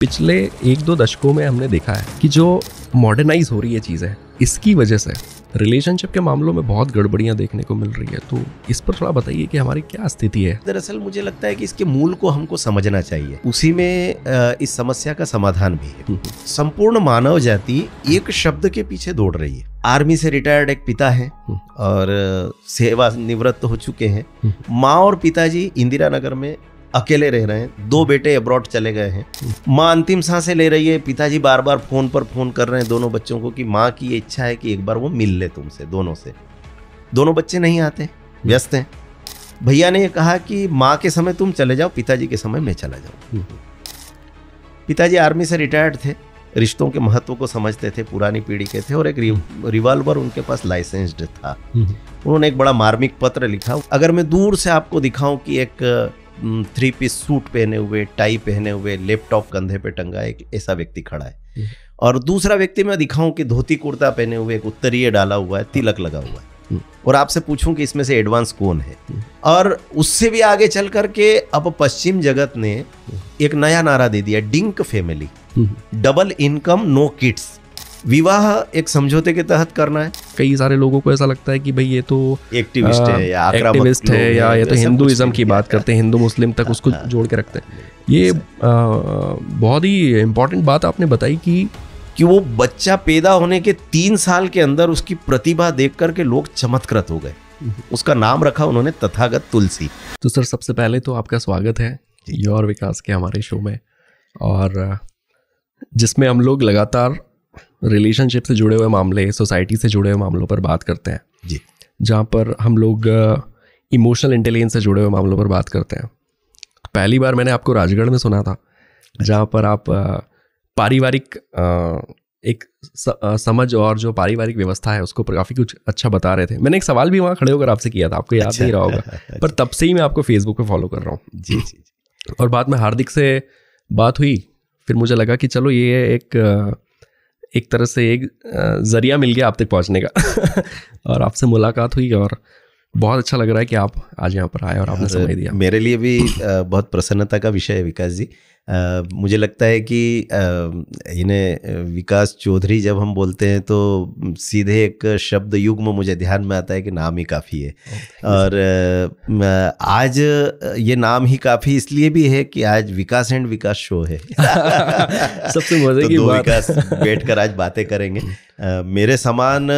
पिछले एक दो दशकों में हमने देखा है कि जो मॉडर्नाइज हो रही है चीज़ें इसकी वजह से रिलेशनशिप के मामलों में बहुत गड़बड़ियां देखने को मिल रही है तो इस पर थोड़ा बताइए कि हमारी क्या स्थिति है दरअसल मुझे लगता है कि इसके मूल को हमको समझना चाहिए उसी में इस समस्या का समाधान भी है हम्म, हम्म। संपूर्ण मानव जाति एक शब्द के पीछे दौड़ रही है आर्मी से रिटायर्ड एक पिता है हम्म। और सेवा निवृत्त हो चुके हैं माँ और पिताजी इंदिरा नगर में अकेले रह रहे हैं दो बेटे अब्रॉड चले गए हैं माँ अंतिम सांसें ले रही है पिताजी बार बार फोन पर फोन कर रहे हैं दोनों बच्चों को कि माँ की ये इच्छा है कि एक बार वो मिल ले तुमसे दोनों से दोनों बच्चे नहीं आते व्यस्त हैं भैया ने यह कहा कि माँ के समय तुम चले जाओ पिताजी के समय मैं चला जाऊँ पिताजी आर्मी से रिटायर्ड थे रिश्तों के महत्व को समझते थे पुरानी पीढ़ी के थे और एक रिवॉल्वर उनके पास लाइसेंस्ड था हम्म। उन्होंने एक बड़ा मार्मिक पत्र लिखा अगर मैं दूर से आपको दिखाऊं कि एक थ्री पीस सूट पहने हुए टाई पहने हुए लैपटॉप कंधे पे टंगा एक ऐसा व्यक्ति खड़ा है हम्म। और दूसरा व्यक्ति मैं दिखाऊं कि धोती कुर्ता पहने हुए एक उत्तरीय डाला हुआ है तिलक लगा हुआ है हम्म। और आपसे पूछूं कि इसमें से एडवांस कौन है हम्म। और उससे भी आगे चल करके अब पश्चिम जगत ने एक नया नारा दे दिया DINK family double income no kids विवाह एक समझौते के तहत करना है कई सारे लोगों को ऐसा लगता है कि भाई ये तो एक्टिविस्ट है या एक्टिविस्ट है या ये तो हिंदुइज्म की बात करते हैं हिंदू मुस्लिम तक उसको हाँ। जोड़ के रखते हैं ये बहुत ही इम्पोर्टेंट बात आपने बताई कि कि वो बच्चा पैदा होने के तीन साल के अंदर उसकी प्रतिभा देख करके लोग चमत्कृत हो गए उसका नाम रखा उन्होंने तथागत तुलसी तो सर सबसे पहले तो आपका स्वागत है योर विकास के हमारे शो में और जिसमें हम लोग लगातार रिलेशनशिप से जुड़े हुए मामले सोसाइटी से जुड़े हुए मामलों पर बात करते हैं जी जहाँ पर हम लोग इमोशनल इंटेलिजेंस से जुड़े हुए मामलों पर बात करते हैं पहली बार मैंने आपको राजगढ़ में सुना था जहाँ पर आप पारिवारिक एक समझ और जो पारिवारिक व्यवस्था है उसको काफ़ी कुछ अच्छा बता रहे थे मैंने एक सवाल भी वहाँ खड़े होकर आपसे किया था आपको याद अच्छा, नहीं रहा होगा अच्छा, पर तब से ही मैं आपको फेसबुक पे फॉलो कर रहा हूँ जी, जी जी और बाद में हार्दिक से बात हुई फिर मुझे लगा कि चलो ये एक एक तरह से एक ज़रिया मिल गया आप तक पहुंचने का और आपसे मुलाकात हुई और बहुत अच्छा लग रहा है कि आप आज यहाँ पर आए और आपने समय दिया मेरे लिए भी बहुत प्रसन्नता का विषय है विकास जी मुझे लगता है कि इन्हें विकास चौधरी जब हम बोलते हैं तो सीधे एक शब्द युग में मुझे ध्यान में आता है कि नाम ही काफ़ी है और आज ये नाम ही काफ़ी इसलिए भी है कि आज विकास एंड विकास शो है सबसे मजे तो की बात विकास बैठ कर आज बातें करेंगे मेरे समान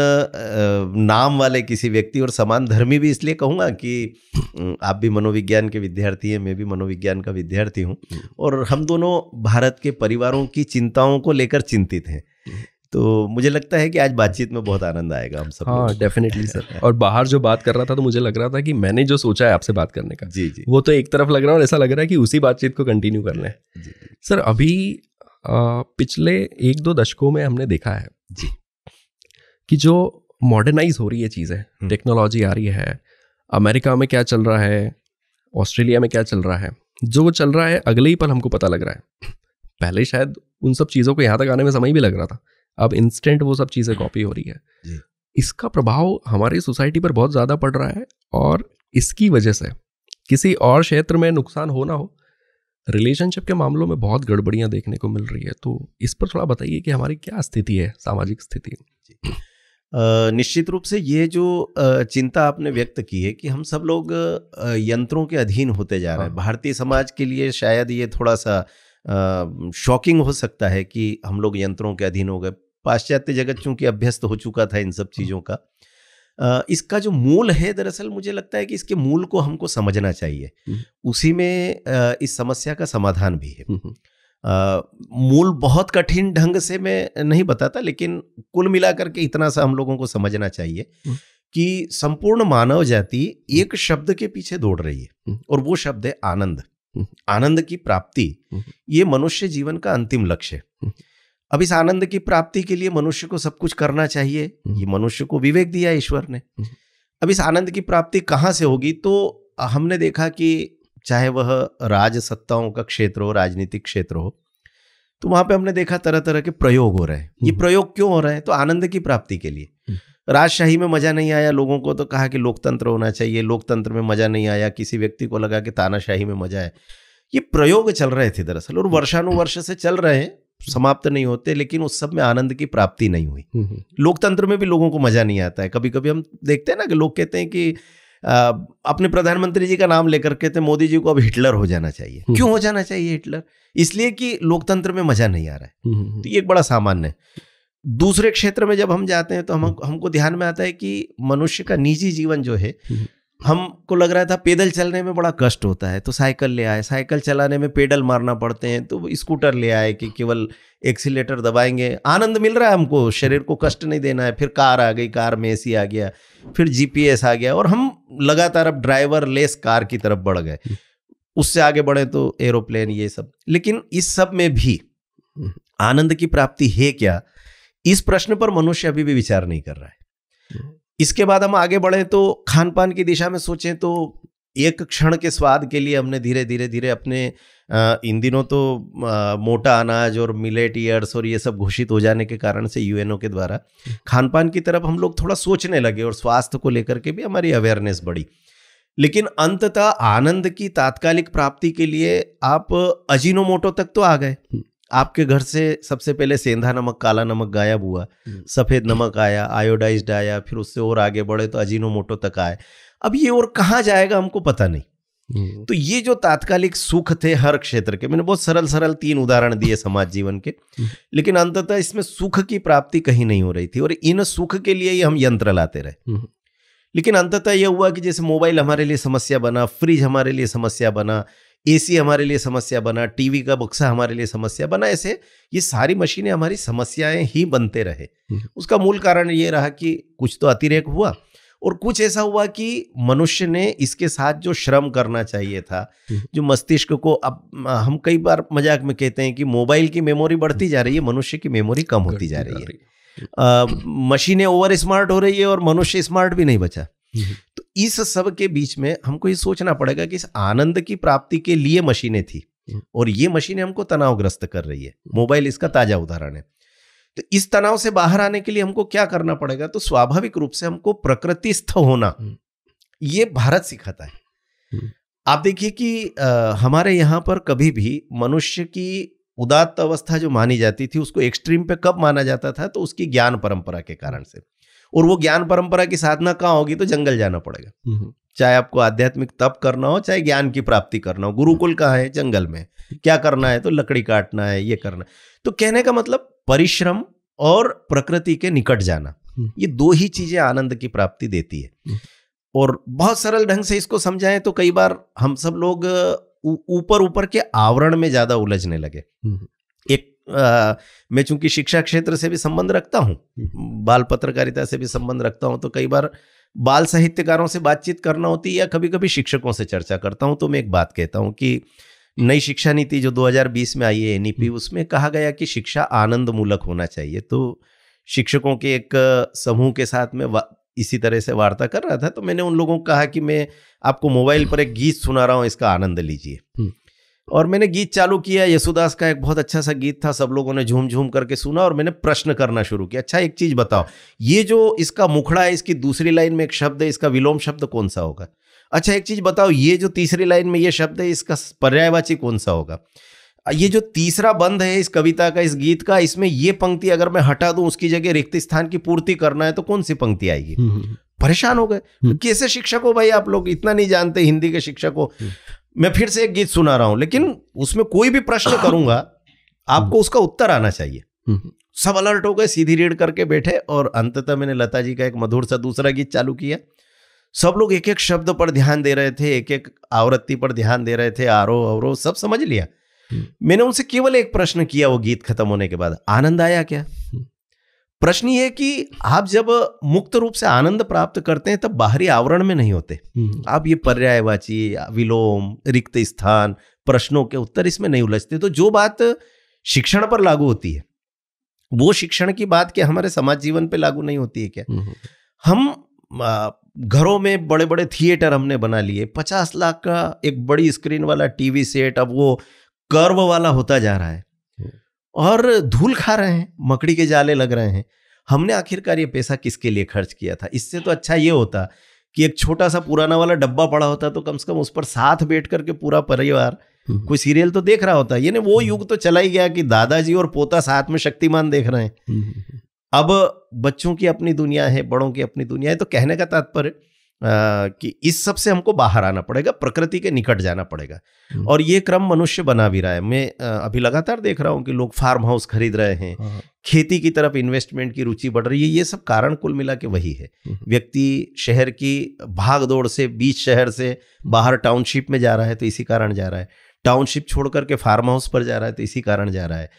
नाम वाले किसी व्यक्ति और समान धर्मी भी इसलिए कहूँगा कि आप भी मनोविज्ञान के विद्यार्थी हैं मैं भी मनोविज्ञान का विद्यार्थी हूँ हम्म। और हम दोनों भारत के परिवारों की चिंताओं को लेकर चिंतित हैं हम्म। तो मुझे लगता है कि आज बातचीत में बहुत आनंद आएगा हम सब हाँ डेफिनेटली सर और बाहर जो बात कर रहा था तो मुझे लग रहा था कि मैंने जो सोचा है आपसे बात करने का जी जी वो तो एक तरफ लग रहा है और ऐसा लग रहा है कि उसी बातचीत को कंटिन्यू कर लें जी, जी। सर अभी आ, पिछले एक दो दशकों में हमने देखा है जी कि जो मॉडर्नाइज हो रही है चीज़ें टेक्नोलॉजी हम्म। आ रही है अमेरिका में क्या चल रहा है ऑस्ट्रेलिया में क्या चल रहा है जो वो चल रहा है अगले ही पल हमको पता लग रहा है पहले शायद उन सब चीज़ों को यहाँ तक आने में समय भी लग रहा था अब इंस्टेंट वो सब चीज़ें कॉपी हो रही है इसका प्रभाव हमारी सोसाइटी पर बहुत ज़्यादा पड़ रहा है और इसकी वजह से किसी और क्षेत्र में नुकसान हो ना हो रिलेशनशिप के मामलों में बहुत गड़बड़ियाँ देखने को मिल रही है तो इस पर थोड़ा बताइए कि हमारी क्या स्थिति है सामाजिक स्थिति निश्चित रूप से ये जो चिंता आपने व्यक्त की है कि हम सब लोग यंत्रों के अधीन होते जा रहे हैं हाँ। भारतीय समाज के लिए शायद ये थोड़ा सा शॉकिंग हो सकता है कि हम लोग यंत्रों के अधीन हो गए पाश्चात्य जगत चूंकि अभ्यस्त हो चुका था इन सब हाँ। चीज़ों का इसका जो मूल है दरअसल मुझे लगता है कि इसके मूल को हमको समझना चाहिए उसी में इस समस्या का समाधान भी है मूल बहुत कठिन ढंग से मैं नहीं बताता लेकिन कुल मिलाकर के इतना सा हम लोगों को समझना चाहिए हम्म। कि संपूर्ण मानव जाति हम्म। एक शब्द के पीछे दौड़ रही है हम्म। और वो शब्द है आनंद आनंद की प्राप्ति ये मनुष्य जीवन का अंतिम लक्ष्य है अब इस आनंद की प्राप्ति के लिए मनुष्य को सब कुछ करना चाहिए ये मनुष्य को विवेक दिया ईश्वर ने अब इस आनंद की प्राप्ति कहाँ से होगी तो हमने देखा कि चाहे वह राजसत्ताओं का क्षेत्र हो राजनीतिक क्षेत्र हो तो वहां पे हमने देखा तरह तरह के प्रयोग हो रहे हैं ये हम्म। प्रयोग क्यों हो रहे हैं तो आनंद की प्राप्ति के लिए हम्म। राजशाही में मजा नहीं आया लोगों को तो कहा कि लोकतंत्र होना चाहिए लोकतंत्र में मजा नहीं आया किसी व्यक्ति को लगा कि तानाशाही में मजा है ये प्रयोग चल रहे थे दरअसल और वर्षानुवर्ष से चल रहे हैं समाप्त नहीं होते लेकिन उस सब में आनंद की प्राप्ति नहीं हुई हम्म, लोकतंत्र में भी लोगों को मजा नहीं आता है कभी कभी हम देखते हैं ना कि लोग कहते हैं कि अपने प्रधानमंत्री जी का नाम लेकर के थे मोदी जी को अब हिटलर हो जाना चाहिए हम्म। क्यों हो जाना चाहिए हिटलर इसलिए कि लोकतंत्र में मजा नहीं आ रहा है हम्म, हम्म, तो ये एक बड़ा सामान्य है दूसरे क्षेत्र में जब हम जाते हैं तो हम हमको ध्यान में आता है कि मनुष्य का निजी जीवन जो है हमको लग रहा था पैदल चलने में बड़ा कष्ट होता है तो साइकिल ले आए साइकिल चलाने में पेडल मारना पड़ते हैं तो स्कूटर ले आए कि केवल एक्सीटर दबाएंगे आनंद मिल रहा है हमको शरीर को कष्ट नहीं देना है फिर कार आ गई कार में ए आ गया फिर जीपीएस आ गया और हम लगातार अब ड्राइवर लेस कार की तरफ बढ़ गए हम्म। उससे आगे बढ़े तो एरोप्लेन ये सब लेकिन इस सब में भी आनंद की प्राप्ति है क्या इस प्रश्न पर मनुष्य अभी भी विचार नहीं कर रहा है हम्म। इसके बाद हम आगे बढ़े तो खान पान की दिशा में सोचें तो एक क्षण के स्वाद के लिए हमने धीरे धीरे धीरे अपने इन दिनों तो मोटा अनाज और मिलेट ईयर्स और ये सब घोषित हो जाने के कारण से यूएनओ के द्वारा खान पान की तरफ हम लोग थोड़ा सोचने लगे और स्वास्थ्य को लेकर के भी हमारी अवेयरनेस बढ़ी लेकिन अंततः आनंद की तात्कालिक प्राप्ति के लिए आप अजीनोमोटो तक तो आ गए आपके घर से सबसे पहले सेंधा नमक काला नमक गायब हुआ हम्म। सफ़ेद नमक आया आयोडाइज आया फिर उससे और आगे बढ़े तो अजीनो मोटो तक आए अब ये और कहाँ जाएगा हमको पता नहीं हम्म। तो ये जो तात्कालिक सुख थे हर क्षेत्र के मैंने बहुत सरल सरल तीन उदाहरण दिए समाज जीवन के हम्म। लेकिन अंततः इसमें सुख की प्राप्ति कहीं नहीं हो रही थी और इन सुख के लिए ही हम यंत्र लाते रहे लेकिन अंततः यह हुआ कि जैसे मोबाइल हमारे लिए समस्या बना फ्रिज हमारे लिए समस्या बना एसी हमारे लिए समस्या बना टीवी का बक्सा हमारे लिए समस्या बना ऐसे ये सारी मशीनें हमारी समस्याएं ही बनते रहे हम्म। उसका मूल कारण ये रहा कि कुछ तो अतिरेक हुआ और कुछ ऐसा हुआ कि मनुष्य ने इसके साथ जो श्रम करना चाहिए था हम्म। जो मस्तिष्क को अब हम कई बार मजाक में कहते हैं कि मोबाइल की मेमोरी बढ़ती हम्म। जा रही है मनुष्य की मेमोरी कम होती जा रही है मशीनें ओवर स्मार्ट हो रही है और मनुष्य स्मार्ट भी नहीं बचा इस सब के बीच में हमको ये सोचना पड़ेगा कि इस आनंद की प्राप्ति के लिए मशीनें थी हम्म। और ये मशीनें हमको तनावग्रस्त कर रही है मोबाइल इसका ताजा उदाहरण है तो इस तनाव से बाहर आने के लिए हमको क्या करना पड़ेगा तो स्वाभाविक रूप से हमको प्रकृतिस्थ होना हम्म। ये भारत सिखाता है हम्म। आप देखिए कि आ, हमारे यहां पर कभी भी मनुष्य की उदात्त अवस्था जो मानी जाती थी उसको एक्सट्रीम पे कब माना जाता था तो उसकी ज्ञान परंपरा के कारण से और वो ज्ञान परंपरा की साधना कहाँ होगी तो जंगल जाना पड़ेगा हम्म, हम्म। चाहे आपको आध्यात्मिक तप करना हो चाहे ज्ञान की प्राप्ति करना हो गुरुकुल कहाँ है जंगल में क्या करना है तो लकड़ी काटना है ये करना तो कहने का मतलब परिश्रम और प्रकृति के निकट जाना हम्म। ये दो ही चीजें आनंद की प्राप्ति देती है और बहुत सरल ढंग से इसको समझाएं तो कई बार हम सब लोग ऊपर ऊपर के आवरण में ज्यादा उलझने लगे एक मैं चूंकि शिक्षा क्षेत्र से भी संबंध रखता हूँ हम्म। बाल पत्रकारिता से भी संबंध रखता हूँ तो कई बार बाल साहित्यकारों से बातचीत करना होती है या कभी कभी शिक्षकों से चर्चा करता हूँ तो मैं एक बात कहता हूँ कि नई शिक्षा नीति जो 2020 में आई है एन हम्म। उसमें कहा गया कि शिक्षा आनंदमूलक होना चाहिए तो शिक्षकों के एक समूह के साथ में इसी तरह से वार्ता कर रहा था तो मैंने उन लोगों को कहा कि मैं आपको मोबाइल पर एक गीत सुना रहा हूँ इसका आनंद लीजिए हम्म। और मैंने गीत चालू किया यशुदास का एक बहुत अच्छा सा गीत था सब लोगों ने झूम झूम करके सुना और मैंने प्रश्न करना शुरू किया अच्छा एक चीज बताओ ये जो इसका मुखड़ा है इसकी दूसरी लाइन में एक शब्द है इसका विलोम शब्द कौन सा होगा अच्छा एक चीज बताओ ये जो तीसरी लाइन में ये शब्द है इसका पर्यायवाची कौन सा होगा ये जो तीसरा बंद है इस कविता का इस गीत का इसमें ये पंक्ति अगर मैं हटा दूं उसकी जगह रिक्त स्थान की पूर्ति करना है तो कौन सी पंक्ति आएगी हम्म, हम्म, हम्म। परेशान हो गए कैसे शिक्षक हो भाई आप लोग इतना नहीं जानते हिंदी के शिक्षक हो मैं फिर से एक गीत सुना रहा हूं लेकिन उसमें कोई भी प्रश्न करूंगा आपको उसका उत्तर आना चाहिए हम्म, हम्म। सब अलर्ट हो गए सीधी रीड करके बैठे और अंततः मैंने लता जी का एक मधुर सा दूसरा गीत चालू किया सब लोग एक एक शब्द पर ध्यान दे रहे थे एक एक आवृत्ति पर ध्यान दे रहे थे आरो अवरो सब समझ लिया हम्म। मैंने उनसे केवल एक प्रश्न किया वो गीत खत्म होने के बाद आनंद आया क्या प्रश्न ये कि आप जब मुक्त रूप से आनंद प्राप्त करते हैं तब बाहरी आवरण में नहीं होते हम्म। आप ये पर्यायवाची विलोम रिक्त स्थान प्रश्नों के उत्तर इसमें नहीं उलझते तो जो बात शिक्षण पर लागू होती है वो शिक्षण की बात क्या हमारे समाज जीवन पे लागू नहीं होती है क्या हम्म, हम्म। हम घरों में बड़े बड़े थिएटर हमने बना लिए पचास लाख का एक बड़ी स्क्रीन वाला टीवी सेट अब वो कर्व वाला होता जा रहा है और धूल खा रहे हैं मकड़ी के जाले लग रहे हैं हमने आखिरकार ये पैसा किसके लिए खर्च किया था इससे तो अच्छा ये होता कि एक छोटा सा पुराना वाला डब्बा पड़ा होता तो कम से कम उस पर साथ बैठ करके पूरा परिवार हम्म। कोई सीरियल तो देख रहा होता यानी वो हम्म। युग तो चला ही गया कि दादाजी और पोता साथ में शक्तिमान देख रहे हैं हम्म, अब बच्चों की अपनी दुनिया है बड़ों की अपनी दुनिया है तो कहने का तात्पर्य कि इस सब से हमको बाहर आना पड़ेगा प्रकृति के निकट जाना पड़ेगा हम्म। और ये क्रम मनुष्य बना भी रहा है मैं अभी लगातार देख रहा हूँ कि लोग फार्म हाउस खरीद रहे हैं हाँ, हाँ। खेती की तरफ इन्वेस्टमेंट की रुचि बढ़ रही है ये सब कारण कुल मिला के वही है हम्म, हम्म। व्यक्ति शहर की भाग दौड़ से बीच शहर से बाहर टाउनशिप में जा रहा है तो इसी कारण जा रहा है टाउनशिप छोड़ करके फार्म हाउस पर जा रहा है तो इसी कारण जा रहा है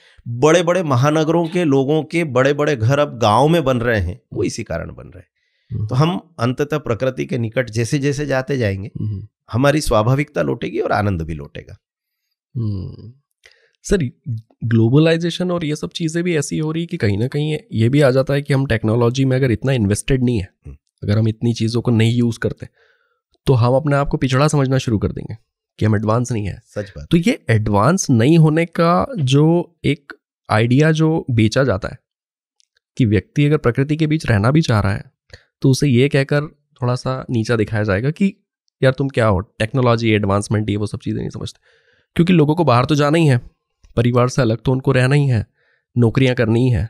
बड़े बड़े महानगरों के लोगों के बड़े बड़े घर अब गाँव में बन रहे हैं वो इसी कारण बन रहे हैं हम्म। तो हम अंततः प्रकृति के निकट जैसे जैसे जाते जाएंगे हम्म। हमारी स्वाभाविकता लौटेगी और आनंद भी लौटेगा हम्म। सर ग्लोबलाइजेशन और ये सब चीज़ें भी ऐसी हो रही कि कहीं ना कहीं ये भी आ जाता है कि हम टेक्नोलॉजी में अगर इतना इन्वेस्टेड नहीं है अगर हम इतनी चीज़ों को नहीं यूज़ करते तो हम अपने आप को पिछड़ा समझना शुरू कर देंगे कि हम एडवांस नहीं है सच बात तो ये एडवांस नहीं होने का जो एक आइडिया जो बेचा जाता है कि व्यक्ति अगर प्रकृति के बीच रहना भी चाह रहा है तो उसे ये कहकर थोड़ा सा नीचा दिखाया जाएगा कि यार तुम क्या हो टेक्नोलॉजी एडवांसमेंट ये वो सब चीज़ें नहीं समझते क्योंकि लोगों को बाहर तो जाना ही है परिवार से अलग तो उनको रहना ही है नौकरियां करनी ही है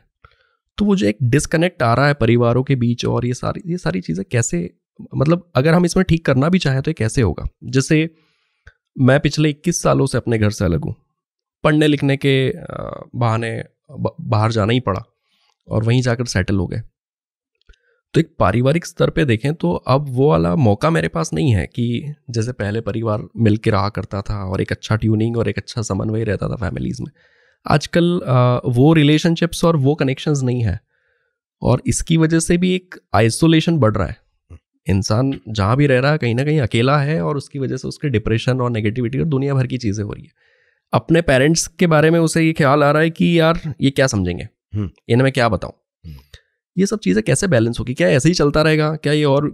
तो वो जो एक डिसकनेक्ट आ रहा है परिवारों के बीच और ये सारी ये सारी चीज़ें कैसे मतलब अगर हम इसमें ठीक करना भी चाहें तो ये कैसे होगा जैसे मैं पिछले 21 सालों से अपने घर से अलग हूँ पढ़ने लिखने के बहाने बाहर जाना ही पड़ा और वहीं जाकर सेटल हो गए तो एक पारिवारिक स्तर पे देखें तो अब वो वाला मौका मेरे पास नहीं है कि जैसे पहले परिवार मिल के रहा करता था और एक अच्छा ट्यूनिंग और एक अच्छा समन्वय रहता था फैमिलीज़ में आजकल वो रिलेशनशिप्स और वो कनेक्शंस नहीं है और इसकी वजह से भी एक आइसोलेशन बढ़ रहा है इंसान जहाँ भी रह रहा है कहीं ना कहीं अकेला है और उसकी वजह से उसके डिप्रेशन और नेगेटिविटी और दुनिया भर की चीज़ें हो रही है अपने पेरेंट्स के बारे में उसे ये ख्याल आ रहा है कि यार ये क्या समझेंगे इनमें क्या बताऊँ ये सब चीज़ें कैसे बैलेंस होगी क्या ऐसे ही चलता रहेगा क्या ये और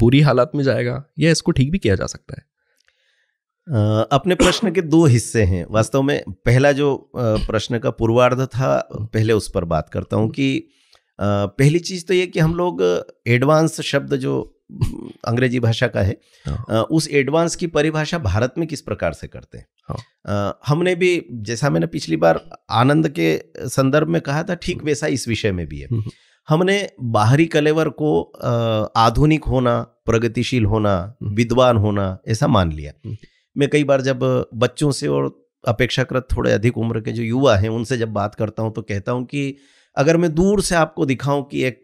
बुरी हालात में जाएगा या इसको ठीक भी किया जा सकता है आ, अपने प्रश्न के दो हिस्से हैं वास्तव में पहला जो प्रश्न का पूर्वार्ध था पहले उस पर बात करता हूँ कि आ, पहली चीज़ तो ये कि हम लोग एडवांस शब्द जो अंग्रेजी भाषा का है हाँ। उस एडवांस की परिभाषा भारत में किस प्रकार से करते हैं हाँ। हमने भी जैसा मैंने पिछली बार आनंद के संदर्भ में कहा था ठीक हम्म। वैसा इस विषय में भी है हम्म, हम्म। हमने बाहरी कलेवर को आधुनिक होना प्रगतिशील होना हम्म। विद्वान होना ऐसा मान लिया हम्म। मैं कई बार जब बच्चों से और अपेक्षाकृत थोड़े अधिक उम्र के जो युवा हैं उनसे जब बात करता हूँ तो कहता हूँ कि अगर मैं दूर से आपको दिखाऊं कि एक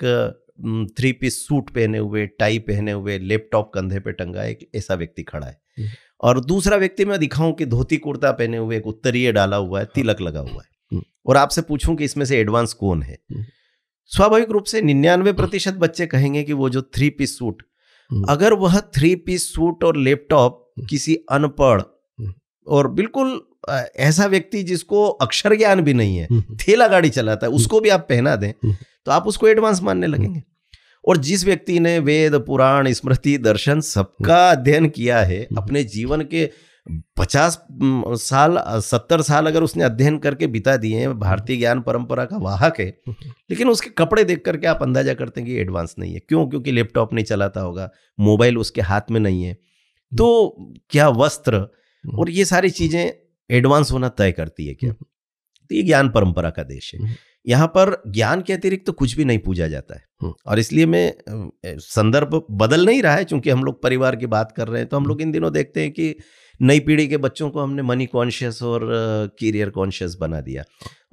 थ्री पीस सूट पहने हुए टाई पहने हुए लैपटॉप कंधे पे टंगा एक ऐसा व्यक्ति खड़ा है हम्म। और दूसरा व्यक्ति मैं दिखाऊं कि धोती कुर्ता पहने हुए एक उत्तरीय डाला हुआ है हाँ। तिलक लगा हुआ है और आपसे पूछूं कि इसमें से एडवांस कौन है स्वाभाविक रूप से निन्यानवे प्रतिशत बच्चे कहेंगे कि वो जो थ्री पीस सूट अगर वह थ्री पीस सूट और लैपटॉप हम्म। किसी अनपढ़ हम्म। और बिल्कुल ऐसा व्यक्ति जिसको अक्षर ज्ञान भी नहीं है हम्म। थेला गाड़ी चलाता है उसको भी आप पहना दें तो आप उसको एडवांस मानने लगेंगे और जिस व्यक्ति ने वेद पुराण स्मृति दर्शन सबका अध्ययन किया है अपने जीवन के पचास साल सत्तर साल अगर उसने अध्ययन करके बिता दिए हैं भारतीय ज्ञान परंपरा का वाहक है लेकिन उसके कपड़े देख करके आप अंदाजा करते हैं कि एडवांस नहीं है क्यों क्योंकि लैपटॉप नहीं चलाता होगा मोबाइल उसके हाथ में नहीं है तो क्या वस्त्र हम्म। और ये सारी चीजें एडवांस होना तय करती है क्या हम्म। तो ये ज्ञान परंपरा का देश है हम्म। यहाँ पर ज्ञान के अतिरिक्त तो कुछ भी नहीं पूजा जाता है और इसलिए मैं संदर्भ बदल नहीं रहा है क्योंकि हम लोग परिवार की बात कर रहे हैं तो हम लोग इन दिनों देखते हैं कि नई पीढ़ी के बच्चों को हमने मनी कॉन्शियस और करियर कॉन्शियस बना दिया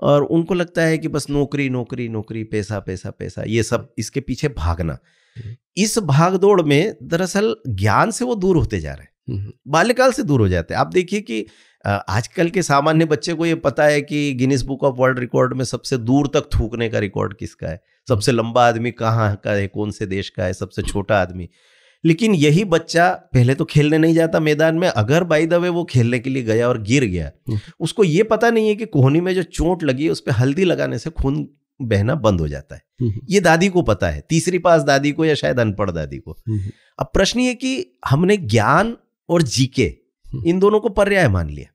और उनको लगता है कि बस नौकरी नौकरी नौकरी पैसा पैसा पैसा ये सब इसके पीछे भागना हम्म। इस भाग दौड़ में दरअसल ज्ञान से वो दूर होते जा रहे हैं हम्म। बाल्यकाल से दूर हो जाते हैं आप देखिए कि आजकल के सामान्य बच्चे को ये पता है कि Guinness book of world record में सबसे दूर तक थूकने का रिकॉर्ड किसका है सबसे लंबा आदमी कहाँ का है कौन से देश का है सबसे छोटा आदमी लेकिन यही बच्चा पहले तो खेलने नहीं जाता मैदान में अगर बाई द वे वो खेलने के लिए गया और गिर गया हम्म। उसको ये पता नहीं है कि कोहनी में जो चोट लगी उस पर हल्दी लगाने से खून बहना बंद हो जाता है हम्म। ये दादी को पता है तीसरी पास दादी को या शायद अनपढ़ दादी को हम्म। अब प्रश्न ये कि हमने ज्ञान और जीके इन दोनों को पर्याय मान लिया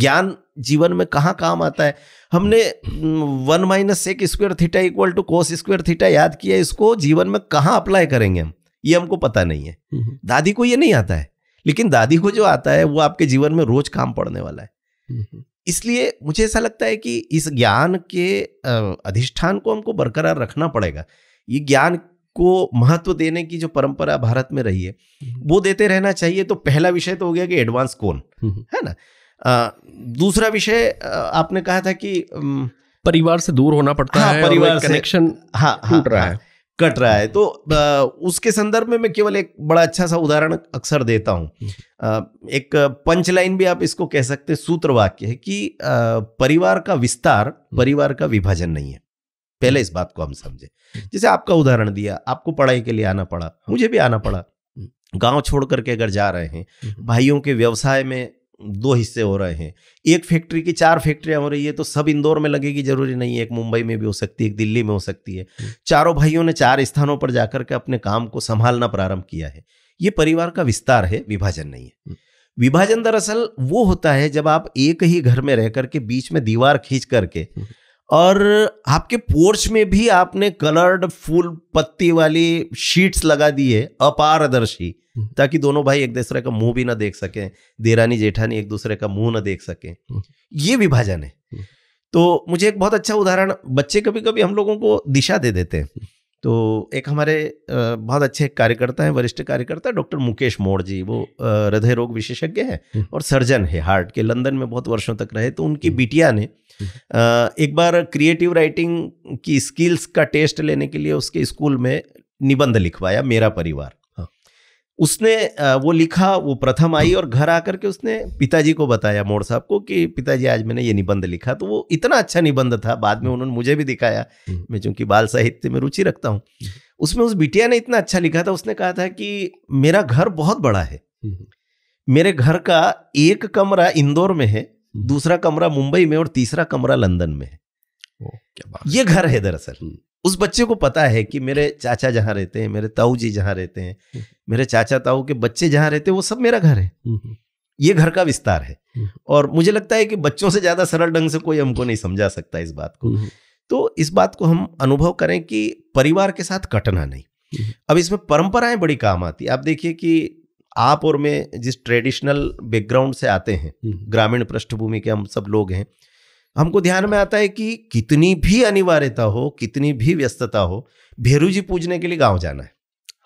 ज्ञान जीवन में कहाँ काम आता है हमने one minus sec square theta equal to cos square theta याद किया इसको जीवन में कहाँ अप्लाई करेंगे हम ये हमको पता नहीं है हम्म, हम्म। दादी को ये नहीं आता है लेकिन दादी को जो आता है वो आपके जीवन में रोज काम पड़ने वाला है हम्म, इसलिए मुझे ऐसा लगता है कि इस ज्ञान के अधिष्ठान को हमको बरकरार रखना पड़ेगा ये ज्ञान को महत्व देने की जो परंपरा भारत में रही है वो देते रहना चाहिए तो पहला विषय तो हो गया कि एडवांस कौन है ना आ, दूसरा विषय आपने कहा था कि परिवार से दूर होना पड़ता हाँ, है परिवार कनेक्शन हाँ, हाँ, रहा हाँ। है कट रहा है तो उसके संदर्भ में मैं केवल एक बड़ा अच्छा सा उदाहरण अक्सर देता हूँ हम्म। एक पंचलाइन भी आप इसको कह सकते हैं सूत्र वाक्य है कि परिवार का विस्तार हम्म। परिवार का विभाजन नहीं है पहले इस बात को हम समझे जैसे आपका उदाहरण दिया आपको पढ़ाई के लिए आना पड़ा मुझे भी आना पड़ा हम्म। गांव छोड़ करके अगर जा रहे हैं भाइयों के व्यवसाय में दो हिस्से हो रहे हैं एक फैक्ट्री की चार फैक्ट्रियां हो रही है तो सब इंदौर में लगेगी जरूरी नहीं है एक मुंबई में भी हो सकती है एक दिल्ली में हो सकती है हम्म। चारों भाइयों ने चार स्थानों पर जाकर के अपने काम को संभालना प्रारंभ किया है ये परिवार का विस्तार है विभाजन नहीं है हम्म। विभाजन दरअसल वो होता है जब आप एक ही घर में रह करके बीच में दीवार खींच करके हम्म। और आपके पोर्च में भी आपने कलर्ड फूल पत्ती वाली शीट्स लगा दी है अपारदर्शी हम्म। ताकि दोनों भाई एक दूसरे का मुंह भी ना देख सकें देरानी जेठानी एक दूसरे का मुंह ना देख सकें हम्म। ये विभाजन है हम्म। तो मुझे एक बहुत अच्छा उदाहरण बच्चे कभी कभी हम लोगों को दिशा दे देते हैं तो एक हमारे बहुत अच्छे कार्यकर्ता हैं वरिष्ठ कार्यकर्ता डॉक्टर मुकेश मोड़ जी वो हृदय रोग विशेषज्ञ हैं और सर्जन है हार्ट के लंदन में बहुत वर्षों तक रहे तो उनकी बिटिया ने एक बार क्रिएटिव राइटिंग की स्किल्स का टेस्ट लेने के लिए उसके स्कूल में निबंध लिखवाया मेरा परिवार उसने वो लिखा वो प्रथम आई और घर आकर के उसने पिताजी को बताया मोड़ साहब को कि पिताजी आज मैंने ये निबंध लिखा तो वो इतना अच्छा निबंध था बाद में हम्म। उन्होंने मुझे भी दिखाया हम्म। मैं चूंकि बाल साहित्य में रुचि रखता हूँ हम्म। उसमें उस बिटिया ने इतना अच्छा लिखा था उसने कहा था कि मेरा घर बहुत बड़ा है मेरे घर का एक कमरा इंदौर में है दूसरा कमरा मुंबई में और तीसरा कमरा लंदन में है ये घर है दरअसल उस बच्चे को पता है कि मेरे चाचा जहाँ रहते हैं मेरे ताऊ जी जहाँ रहते हैं हम्म। मेरे चाचा ताऊ के बच्चे जहाँ रहते हैं वो सब मेरा घर है हम्म, हम्म। ये घर का विस्तार है और मुझे लगता है कि बच्चों से ज्यादा सरल ढंग से कोई हमको नहीं समझा सकता इस बात को तो इस बात को हम अनुभव करें कि परिवार के साथ कटना नहीं अब इसमें परंपराएं बड़ी काम आती आप देखिए कि आप और मैं जिस ट्रेडिशनल बैकग्राउंड से आते हैं ग्रामीण पृष्ठभूमि के हम सब लोग हैं हमको ध्यान में आता है कि कितनी भी अनिवार्यता हो कितनी भी व्यस्तता हो भेरू जी पूजने के लिए गांव जाना है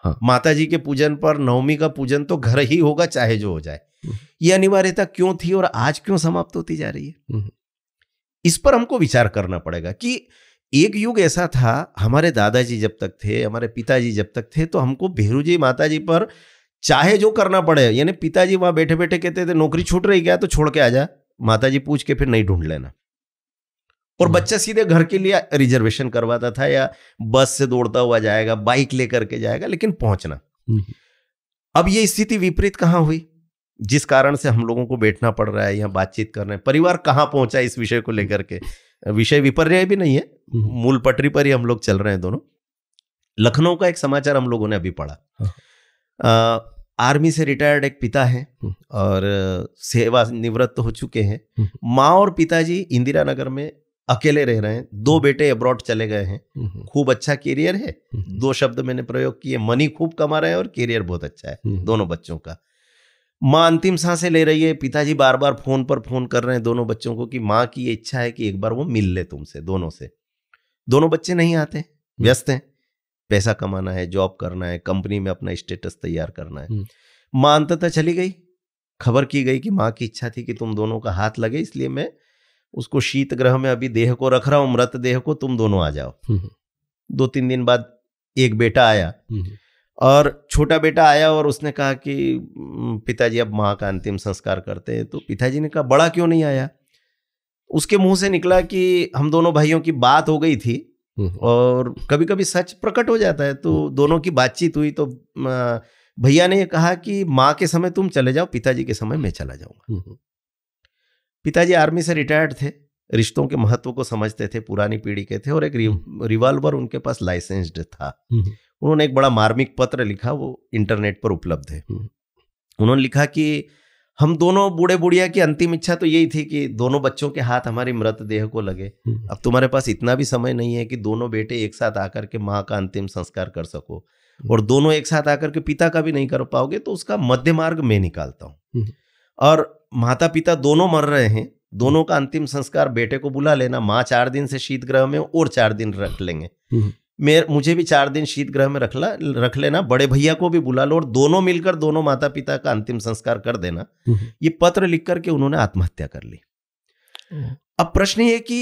हाँ। माता जी के पूजन पर नवमी का पूजन तो घर ही होगा चाहे जो हो जाए ये अनिवार्यता क्यों थी और आज क्यों समाप्त होती जा रही है हम्म। इस पर हमको विचार करना पड़ेगा कि एक युग ऐसा था हमारे दादाजी जब तक थे हमारे पिताजी जब तक थे तो हमको भेरू जी माता जी पर चाहे जो करना पड़े यानी पिताजी वहां बैठे बैठे कहते थे नौकरी छूट रही क्या तो छोड़ के आ जा माता जी पूछ के फिर नहीं ढूंढ लेना और हम्म। बच्चा सीधे घर के लिए रिजर्वेशन करवाता था या बस से दौड़ता हुआ जाएगा बाइक लेकर के जाएगा लेकिन पहुंचना हम्म। अब ये स्थिति विपरीत कहाँ हुई जिस कारण से हम लोगों को बैठना पड़ रहा है या बातचीत कर रहे हैं परिवार कहाँ पहुंचा इस विषय को लेकर के विषय विपर्य भी नहीं है हम्म। मूल पटरी पर ही हम लोग चल रहे हैं दोनों लखनऊ का एक समाचार हम लोगों ने अभी पढ़ा आ, हाँ। आर्मी से रिटायर्ड एक पिता है और सेवा निवृत्त हो चुके हैं माँ और पिताजी इंदिरा नगर में अकेले रह रहे हैं दो हम्म। बेटे अब्रॉड चले गए हैं हम्म, हम्म। खूब अच्छा करियर है दो शब्द मैंने प्रयोग किए मनी खूब कमा रहे हैं और करियर बहुत अच्छा है दोनों बच्चों का माँ अंतिम सांसें ले रही है पिताजी बार बार फोन पर फोन कर रहे हैं दोनों बच्चों को कि माँ की ये इच्छा है कि एक बार वो मिल ले तुमसे दोनों से दोनों बच्चे नहीं आते व्यस्त हैं पैसा कमाना है जॉब करना है कंपनी में अपना स्टेटस तैयार करना है माँ अंततः चली गई खबर की गई कि माँ की इच्छा थी कि तुम दोनों का हाथ लगे इसलिए मैं उसको शीत ग्रह में अभी देह को रख रहा हूं मृत देह को तुम दोनों आ जाओ हम्म, हम्म। दो तीन दिन बाद एक बेटा आया हम्म, और छोटा बेटा आया और उसने कहा कि पिताजी अब माँ का अंतिम संस्कार करते हैं तो पिताजी ने कहा बड़ा क्यों नहीं आया उसके मुंह से निकला कि हम दोनों भाइयों की बात हो गई थी और कभी कभी सच प्रकट हो जाता है तो दोनों की बातचीत हुई तो भैया ने कहा कि माँ के समय तुम चले जाओ पिताजी के समय मैं चला जाऊंगा पिताजी आर्मी से रिटायर्ड थे रिश्तों के महत्व को समझते थे पुरानी पीढ़ी के थे और एक हम्म। रिवॉल्वर उनके पास लाइसेंस्ड था हम्म। उन्होंने एक बड़ा मार्मिक पत्र लिखा वो इंटरनेट पर उपलब्ध है हम्म। उन्होंने लिखा कि हम दोनों बूढ़े बुढ़िया की अंतिम इच्छा तो यही थी कि दोनों बच्चों के हाथ हमारे मृतदेह को लगे अब तुम्हारे पास इतना भी समय नहीं है कि दोनों बेटे एक साथ आकर के माँ का अंतिम संस्कार कर सको और दोनों एक साथ आकर के पिता का भी नहीं कर पाओगे तो उसका मध्य मार्ग मैं निकालता हूँ और माता पिता दोनों मर रहे हैं दोनों का अंतिम संस्कार बेटे को बुला लेना माँ चार दिन से शीत ग्रह में और चार दिन रख लेंगे हम्म। मेरे मुझे भी चार दिन शीत ग्रह में रख ला रख लेना बड़े भैया को भी बुला लो और दोनों मिलकर दोनों माता पिता का अंतिम संस्कार कर देना हम्म। ये पत्र लिख करके उन्होंने आत्महत्या कर ली हम्म। अब प्रश्न ये कि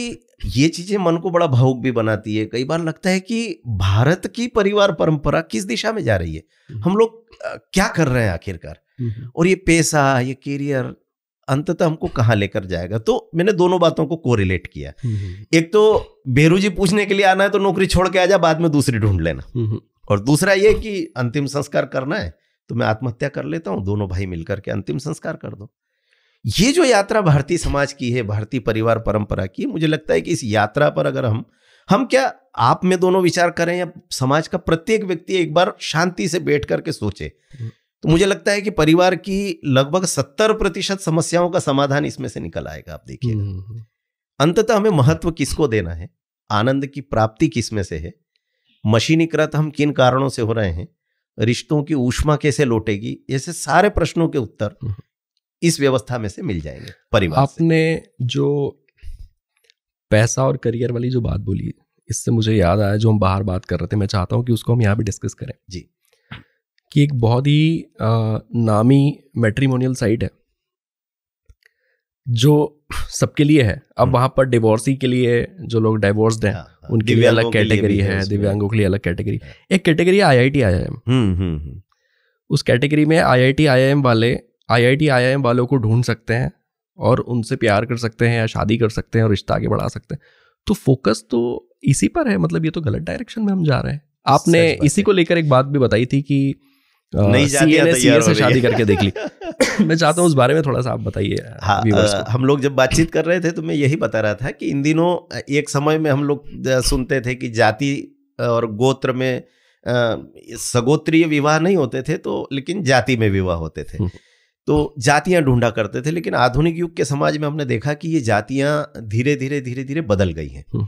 ये चीजें मन को बड़ा भावुक भी बनाती है कई बार लगता है कि भारत की परिवार परंपरा किस दिशा में जा रही है हम लोग क्या कर रहे हैं आखिरकार और ये पैसा ये करियर अंततः हमको कहाँ लेकर जाएगा तो मैंने दोनों बातों को कोरिलेट किया हम्म, हम्म। एक तो जी पूछने के लिए आना है तो नौकरी छोड़ के आ जा बाद में दूसरी ढूंढ लेना हम्म, और दूसरा ये कि अंतिम संस्कार करना है तो मैं आत्महत्या कर लेता हूँ दोनों भाई मिलकर के अंतिम संस्कार कर दो ये जो यात्रा भारतीय समाज की है भारतीय परिवार परंपरा की मुझे लगता है कि इस यात्रा पर अगर हम हम क्या आप में दोनों विचार करें या समाज का प्रत्येक व्यक्ति एक बार शांति से बैठ करके सोचे तो मुझे लगता है कि परिवार की लगभग सत्तर प्रतिशत समस्याओं का समाधान इसमें से निकल आएगा आप देखिएगा हम्म, हम्म, हम्म। अंततः हमें महत्व किसको देना है आनंद की प्राप्ति किसमें से है मशीनीकृत हम किन कारणों से हो रहे हैं रिश्तों की ऊष्मा कैसे लौटेगी ऐसे सारे प्रश्नों के उत्तर इस व्यवस्था में से मिल जाएंगे परिवार आपने जो पैसा और करियर वाली जो बात बोली इससे मुझे याद आया जो हम बाहर बात कर रहे थे मैं चाहता हूँ कि उसको हम यहाँ भी डिस्कस करें जी कि एक बहुत ही नामी मेट्रीमोनियल साइट है जो सबके लिए है अब हम्म। वहां पर डिवोर्सी के लिए जो लोग डाइवोर्सड हैं हाँ, हाँ। उनके लिए अलग कैटेगरी है दिव्यांगों के लिए अलग कैटेगरी हाँ। एक category I I IIT IIM उस कैटेगरी में आई आई आई एम वाले आई आई आई एम वालों को ढूंढ सकते हैं और उनसे प्यार कर सकते हैं या शादी कर सकते हैं और रिश्ता आगे बढ़ा सकते हैं तो फोकस तो इसी पर है मतलब ये तो गलत डायरेक्शन में हम जा रहे हैं आपने इसी को लेकर एक बात भी बताई थी कि नहीं जाती शादी करके देख ली मैं चाहता हूँ उस बारे में थोड़ा सा आप बताइए हाँ, हम लोग जब बातचीत कर रहे थे तो मैं यही बता रहा था कि इन दिनों एक समय में हम लोग सुनते थे कि जाति और गोत्र में सगोत्रीय विवाह नहीं होते थे तो लेकिन जाति में विवाह होते थे हम्म। तो जातियां ढूंढा करते थे लेकिन आधुनिक युग के समाज में हमने देखा कि ये जातियां धीरे धीरे धीरे धीरे बदल गई हैं हम्म।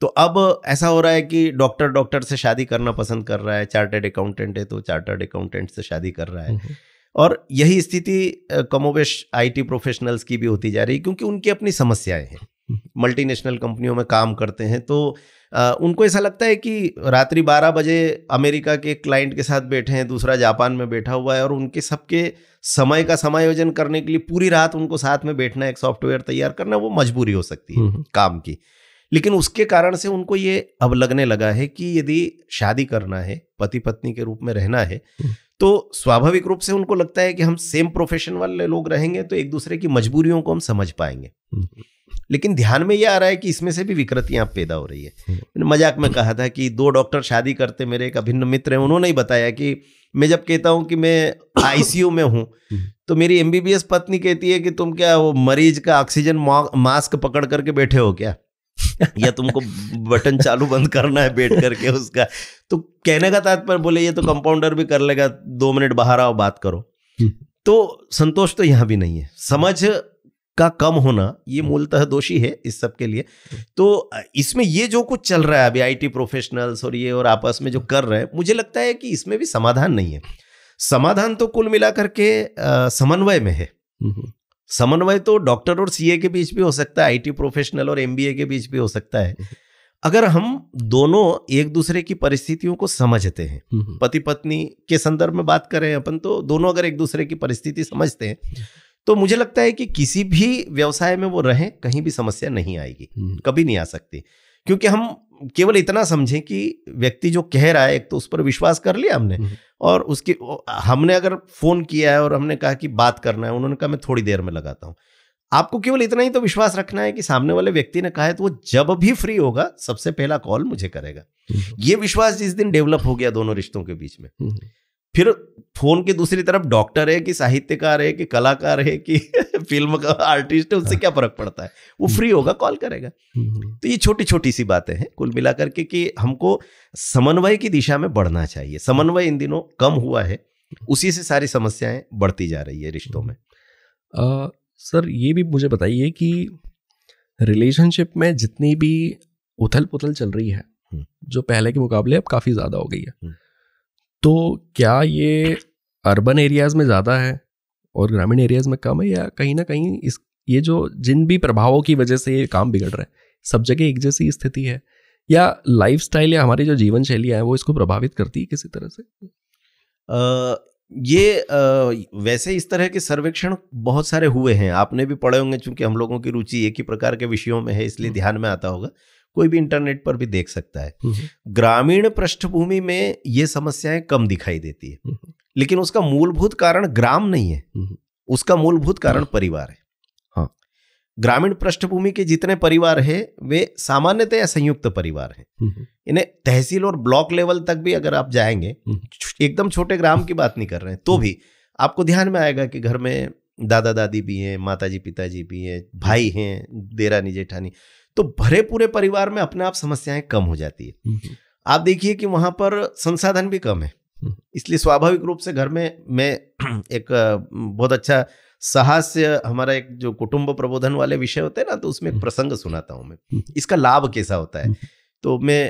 तो अब ऐसा हो रहा है कि डॉक्टर डॉक्टर से शादी करना पसंद कर रहा है चार्टर्ड अकाउंटेंट है तो चार्टर्ड अकाउंटेंट से शादी कर रहा है हम्म, हम्म। और यही स्थिति कमोवेश आईटी प्रोफेशनल्स की भी होती जा रही है क्योंकि उनकी अपनी समस्याएं हैं हम्म। मल्टीनेशनल कंपनियों में काम करते हैं तो आ, उनको ऐसा लगता है कि रात्रि 12 बजे अमेरिका के क्लाइंट के साथ बैठे हैं दूसरा जापान में बैठा हुआ है और उनके सबके समय का समायोजन करने के लिए पूरी रात उनको साथ में बैठना एक सॉफ्टवेयर तैयार करना वो मजबूरी हो सकती है काम की लेकिन उसके कारण से उनको ये अब लगने लगा है कि यदि शादी करना है पति पत्नी के रूप में रहना है हम्म। तो स्वाभाविक रूप से उनको लगता है कि हम सेम प्रोफेशन वाले लोग रहेंगे तो एक दूसरे की मजबूरियों को हम समझ पाएंगे हम्म। लेकिन ध्यान में यह आ रहा है कि इसमें से भी विकृतियां पैदा हो रही है हम्म। मैंने मजाक में कहा था कि दो डॉक्टर शादी करते मेरे एक अभिन्न मित्र हैं उन्होंने ही बताया कि मैं जब कहता हूँ कि मैं आईसीयू में हूँ तो मेरी एमबीबीएस पत्नी कहती है कि तुम क्या वो मरीज का ऑक्सीजन मास्क पकड़ करके बैठे हो क्या या तुमको बटन चालू बंद करना है बैठ करके उसका तो कहने का तात्पर्य बोले ये तो कंपाउंडर भी कर लेगा दो मिनट बाहर आओ बात करो हम्म। तो संतोष तो यहां भी नहीं है समझ का कम होना ये हम्म। मूलतः दोषी है इस सब के लिए हम्म। तो इसमें ये जो कुछ चल रहा है अभी आईटी प्रोफेशनल्स और ये और आपस में जो कर रहे हैं मुझे लगता है कि इसमें भी समाधान नहीं है समाधान तो कुल मिलाकर के समन्वय में है समन्वय तो डॉक्टर और सीए के बीच भी हो सकता है आईटी प्रोफेशनल और एमबीए के बीच भी हो सकता है अगर हम दोनों एक दूसरे की परिस्थितियों को समझते हैं हम्म, हम्म। पति पत्नी के संदर्भ में बात करें अपन तो दोनों अगर एक दूसरे की परिस्थिति समझते हैं तो मुझे लगता है कि किसी भी व्यवसाय में वो रहें कहीं भी समस्या नहीं आएगी हम्म। कभी नहीं आ सकती क्योंकि हम केवल इतना समझें कि व्यक्ति जो कह रहा है एक तो उस पर विश्वास कर लिया हमने हम्म। और उसके हमने अगर फोन किया है और हमने कहा कि बात करना है उन्होंने कहा मैं थोड़ी देर में लगाता हूँ आपको केवल इतना ही तो विश्वास रखना है कि सामने वाले व्यक्ति ने कहा है तो वो जब भी फ्री होगा सबसे पहला कॉल मुझे करेगा हम्म। ये विश्वास जिस दिन डेवलप हो गया दोनों रिश्तों के बीच में हम्म। फिर फोन की दूसरी तरफ डॉक्टर है कि साहित्यकार है कि कलाकार है कि फिल्म का आर्टिस्ट है उससे हाँ। क्या फर्क पड़ता है वो फ्री हम्म। होगा कॉल करेगा हम्म, हम्म। तो ये छोटी छोटी सी बातें हैं कुल मिलाकर के कि हमको समन्वय की दिशा में बढ़ना चाहिए समन्वय इन दिनों कम हुआ है उसी से सारी समस्याएं बढ़ती जा रही है रिश्तों में आ, सर ये भी मुझे बताइए कि रिलेशनशिप में जितनी भी उथल पुथल चल रही है जो पहले के मुकाबले अब काफ़ी ज़्यादा हो गई है तो क्या ये अर्बन एरियाज़ में ज़्यादा है और ग्रामीण एरियाज़ में कम है या कहीं ना कहीं इस ये जो जिन भी प्रभावों की वजह से ये काम बिगड़ रहा है सब जगह एक जैसी स्थिति है या लाइफ या हमारी जो जीवन शैलियाँ हैं वो इसको प्रभावित करती है किसी तरह से आ, ये आ, वैसे इस तरह के सर्वेक्षण बहुत सारे हुए हैं आपने भी पढ़े होंगे चूंकि हम लोगों की रुचि एक ही प्रकार के विषयों में है इसलिए हम्म। ध्यान में आता होगा कोई भी इंटरनेट पर भी देख सकता है हम्म। ग्रामीण पृष्ठभूमि में ये समस्याएं कम दिखाई देती है हम्म। लेकिन उसका मूलभूत कारण ग्राम नहीं है हम्म। उसका मूलभूत कारण हाँ। परिवार है हाँ ग्रामीण पृष्ठभूमि के जितने परिवार है वे सामान्यतया संयुक्त परिवार हैं इन्हें तहसील और ब्लॉक लेवल तक भी अगर आप जाएंगे एकदम छोटे ग्राम की बात नहीं कर रहे हैं तो भी आपको ध्यान में आएगा कि घर में दादा दादी भी हैं माता जी पिताजी भी हैं भाई हैं देरानी जेठानी तो भरे पूरे परिवार में अपने आप समस्याएं कम हो जाती है हम्म। आप देखिए कि वहां पर संसाधन भी कम है हम्म। इसलिए स्वाभाविक रूप से घर में मैं एक बहुत अच्छा साहस्य हमारा एक जो कुटुंब प्रबोधन वाले विषय होते हैं ना तो उसमें एक हम्म। प्रसंग सुनाता हूँ मैं इसका लाभ कैसा होता है तो मैं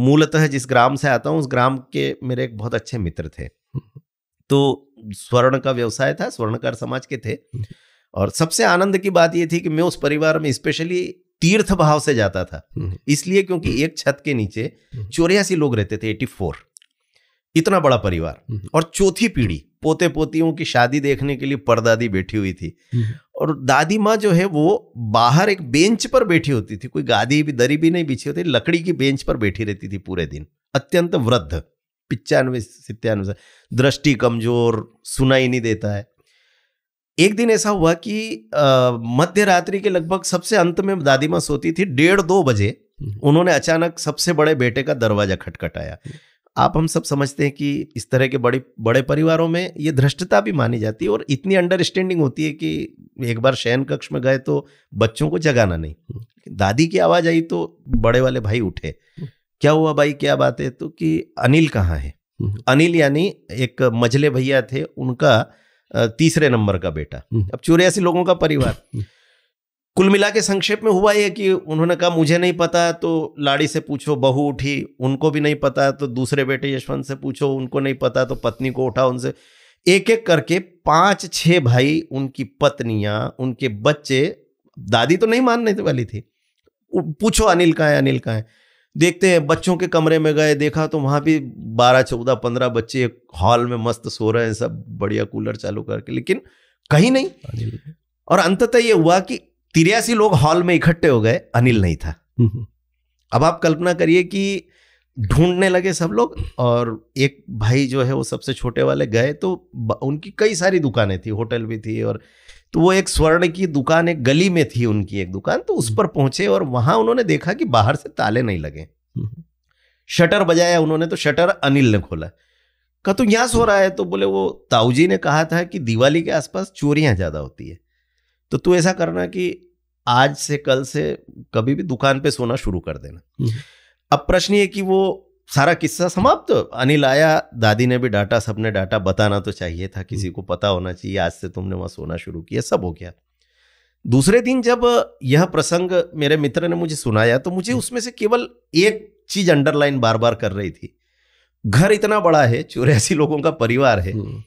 मूलतः जिस ग्राम से आता हूँ उस ग्राम के मेरे एक बहुत अच्छे मित्र थे तो स्वर्ण का व्यवसाय था स्वर्णकार समाज के थे और सबसे आनंद की बात यह थी कि मैं उस परिवार में स्पेशली तीर्थ भाव से जाता था हम्म। इसलिए क्योंकि एक छत के नीचे हम्म। चौरासी लोग रहते थे एटी फोर इतना बड़ा परिवार हम्म। और चौथी पीढ़ी पोते पोतियों की शादी देखने के लिए परदादी बैठी हुई थी और दादी माँ जो है वो बाहर एक बेंच पर बैठी होती थी कोई गादी भी दरी भी नहीं बिछी होती लकड़ी की बेंच पर बैठी रहती थी पूरे दिन अत्यंत वृद्ध पिचानवे सितानवे दृष्टि कमजोर सुनाई नहीं देता है एक दिन ऐसा हुआ कि मध्य रात्रि के लगभग सबसे अंत में दादी माँ सोती थी डेढ़ दो बजे हम्म। उन्होंने अचानक सबसे बड़े बेटे का दरवाजा खटखटाया हम्म। आप हम सब समझते हैं कि इस तरह के बड़े बड़े परिवारों में ये धृष्टता भी मानी जाती है और इतनी अंडरस्टैंडिंग होती है कि एक बार शयन कक्ष में गए तो बच्चों को जगाना नहीं हम्म। दादी की आवाज़ आई तो बड़े वाले भाई उठे क्या हुआ भाई क्या बात है तो कि अनिल कहाँ है अनिल यानी एक मझले भैया थे उनका तीसरे नंबर का बेटा हम्म। अब चौरासी लोगों का परिवार हम्म। कुल मिला के संक्षेप में हुआ यह कि उन्होंने कहा मुझे नहीं पता तो लाड़ी से पूछो बहू उठी उनको भी नहीं पता तो दूसरे बेटे यशवंत से पूछो उनको नहीं पता तो पत्नी को उठा उनसे एक एक करके पांच छह भाई उनकी पत्नियां उनके बच्चे दादी तो नहीं मानने वाली थी पूछो अनिल कहाँ है अनिल कहाँ है देखते हैं बच्चों के कमरे में गए देखा तो वहाँ भी बारह चौदह पंद्रह बच्चे हॉल में मस्त सो रहे हैं सब बढ़िया कूलर चालू करके लेकिन कहीं नहीं हाँ और अंततः ये हुआ कि तिरासी लोग हॉल में इकट्ठे हो गए अनिल नहीं था हम्म, हम्म। अब आप कल्पना करिए कि ढूंढने लगे सब लोग और एक भाई जो है वो सबसे छोटे वाले गए तो उनकी कई सारी दुकानें थी होटल भी थी और तो वो एक स्वर्ण की दुकान एक गली में थी उनकी एक दुकान तो उस हम्म। पर पहुंचे और वहां उन्होंने देखा कि बाहर से ताले नहीं लगे हम्म। शटर बजाया उन्होंने तो शटर अनिल ने खोला कहा तो यहां सो हम्म। रहा है तो बोले वो ताऊजी ने कहा था कि दिवाली के आसपास चोरियां ज्यादा होती है तो तू ऐसा करना कि आज से कल से कभी भी दुकान पे सोना शुरू कर देना अब प्रश्न ये कि वो सारा किस्सा समाप्त तो अनिल आया दादी ने भी डाटा सबने डाटा बताना तो चाहिए था हम्म। किसी को पता होना चाहिए आज से तुमने वहां सोना शुरू किया सब हो गया दूसरे दिन जब यह प्रसंग मेरे मित्र ने मुझे सुनाया तो मुझे हम्म। उसमें से केवल एक चीज अंडरलाइन बार बार कर रही थी घर इतना बड़ा है चौरासी लोगों का परिवार है हम्म।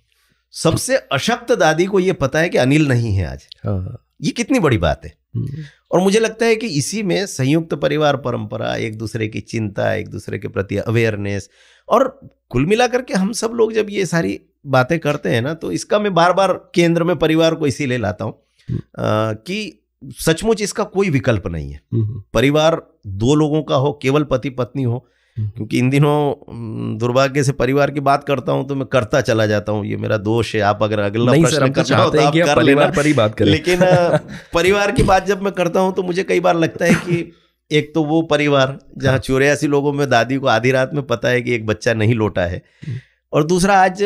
सबसे अशक्त दादी को यह पता है कि अनिल नहीं है आज हाँ, हाँ। ये कितनी बड़ी बात है और मुझे लगता है कि इसी में संयुक्त परिवार परंपरा एक दूसरे की चिंता एक दूसरे के प्रति अवेयरनेस और कुल मिलाकर के हम सब लोग जब ये सारी बातें करते हैं ना तो इसका मैं बार बार केंद्र में परिवार को इसीलिए लाता हूँ हम्म। कि सचमुच इसका कोई विकल्प नहीं है हम्म, हम्म। परिवार दो लोगों का हो केवल पति पत्नी हो हम्म। क्योंकि इन दिनों दुर्भाग्य से परिवार की बात करता हूं तो मैं करता चला जाता हूं ये मेरा दोष है आप अगर अगला प्रश्न तो करना हो तो आप कर लेना पर ही बात करें लेकिन परिवार की बात जब मैं करता हूं तो मुझे कई बार लगता है कि एक तो वो परिवार जहां हाँ। चौरासी लोगों में दादी को आधी रात में पता है कि एक बच्चा नहीं लौटा है हम्म। और दूसरा आज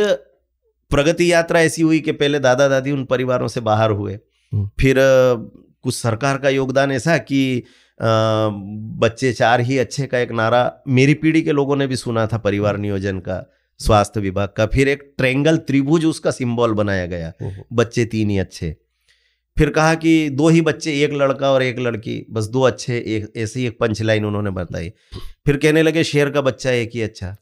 प्रगति यात्रा ऐसी हुई कि पहले दादा दादी उन परिवारों से बाहर हुए हम्म। फिर कुछ सरकार का योगदान ऐसा कि बच्चे चार ही अच्छे का एक नारा मेरी पीढ़ी के लोगों ने भी सुना था परिवार हाँ। नियोजन का स्वास्थ्य विभाग का फिर एक ट्रेंगल त्रिभुज उसका सिंबल बनाया गया बच्चे तीन ही अच्छे फिर कहा कि दो ही बच्चे एक लड़का और एक लड़की बस दो अच्छे एक ऐसे ही एक पंच लाइन उन्होंने बताई फिर कहने लगे शेर का बच्चा एक ही अच्छा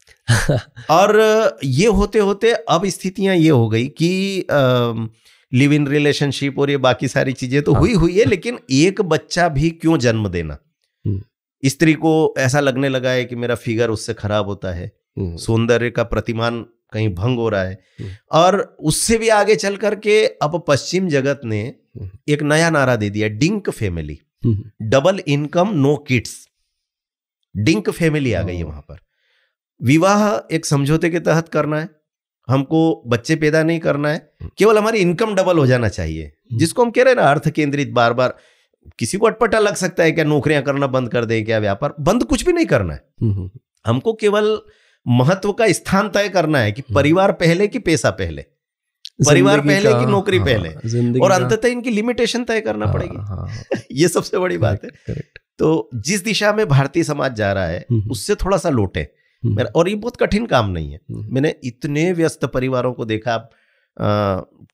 और ये होते होते अब स्थितियां ये हो गई कि आ, लिव इन रिलेशनशिप और ये बाकी सारी चीजें तो हाँ। हुई हुई है लेकिन एक बच्चा भी क्यों जन्म देना हम्म। स्त्री को ऐसा लगने लगा है कि मेरा फिगर उससे खराब होता है हम्म। सौंदर्य का प्रतिमान कहीं भंग हो रहा है हम्म। और उससे भी आगे चल करके अब पश्चिम जगत ने एक नया नारा दे दिया DINK family double income no kids DINK family आ गई है हाँ। वहां पर विवाह एक समझौते के तहत करना है हमको बच्चे पैदा नहीं करना है हम्म। केवल हमारी इनकम डबल हो जाना चाहिए हम्म। जिसको हम कह रहे हैं ना अर्थ केंद्रित बार बार किसी को अटपटा लग सकता है क्या नौकरियां करना बंद कर दें क्या व्यापार बंद कुछ भी नहीं करना है हम्म, हमको केवल महत्व का स्थान तय करना है कि परिवार पहले कि पैसा पहले परिवार पहले की नौकरी हाँ, पहले और अंततः इनकी लिमिटेशन तय करना हाँ, पड़ेगी हाँ, ये सबसे बड़ी बात है तो जिस दिशा में भारतीय समाज जा रहा है उससे थोड़ा सा लोटे हम्म। मेरा और ये बहुत कठिन काम नहीं है हम्म। मैंने इतने व्यस्त परिवारों को देखा आप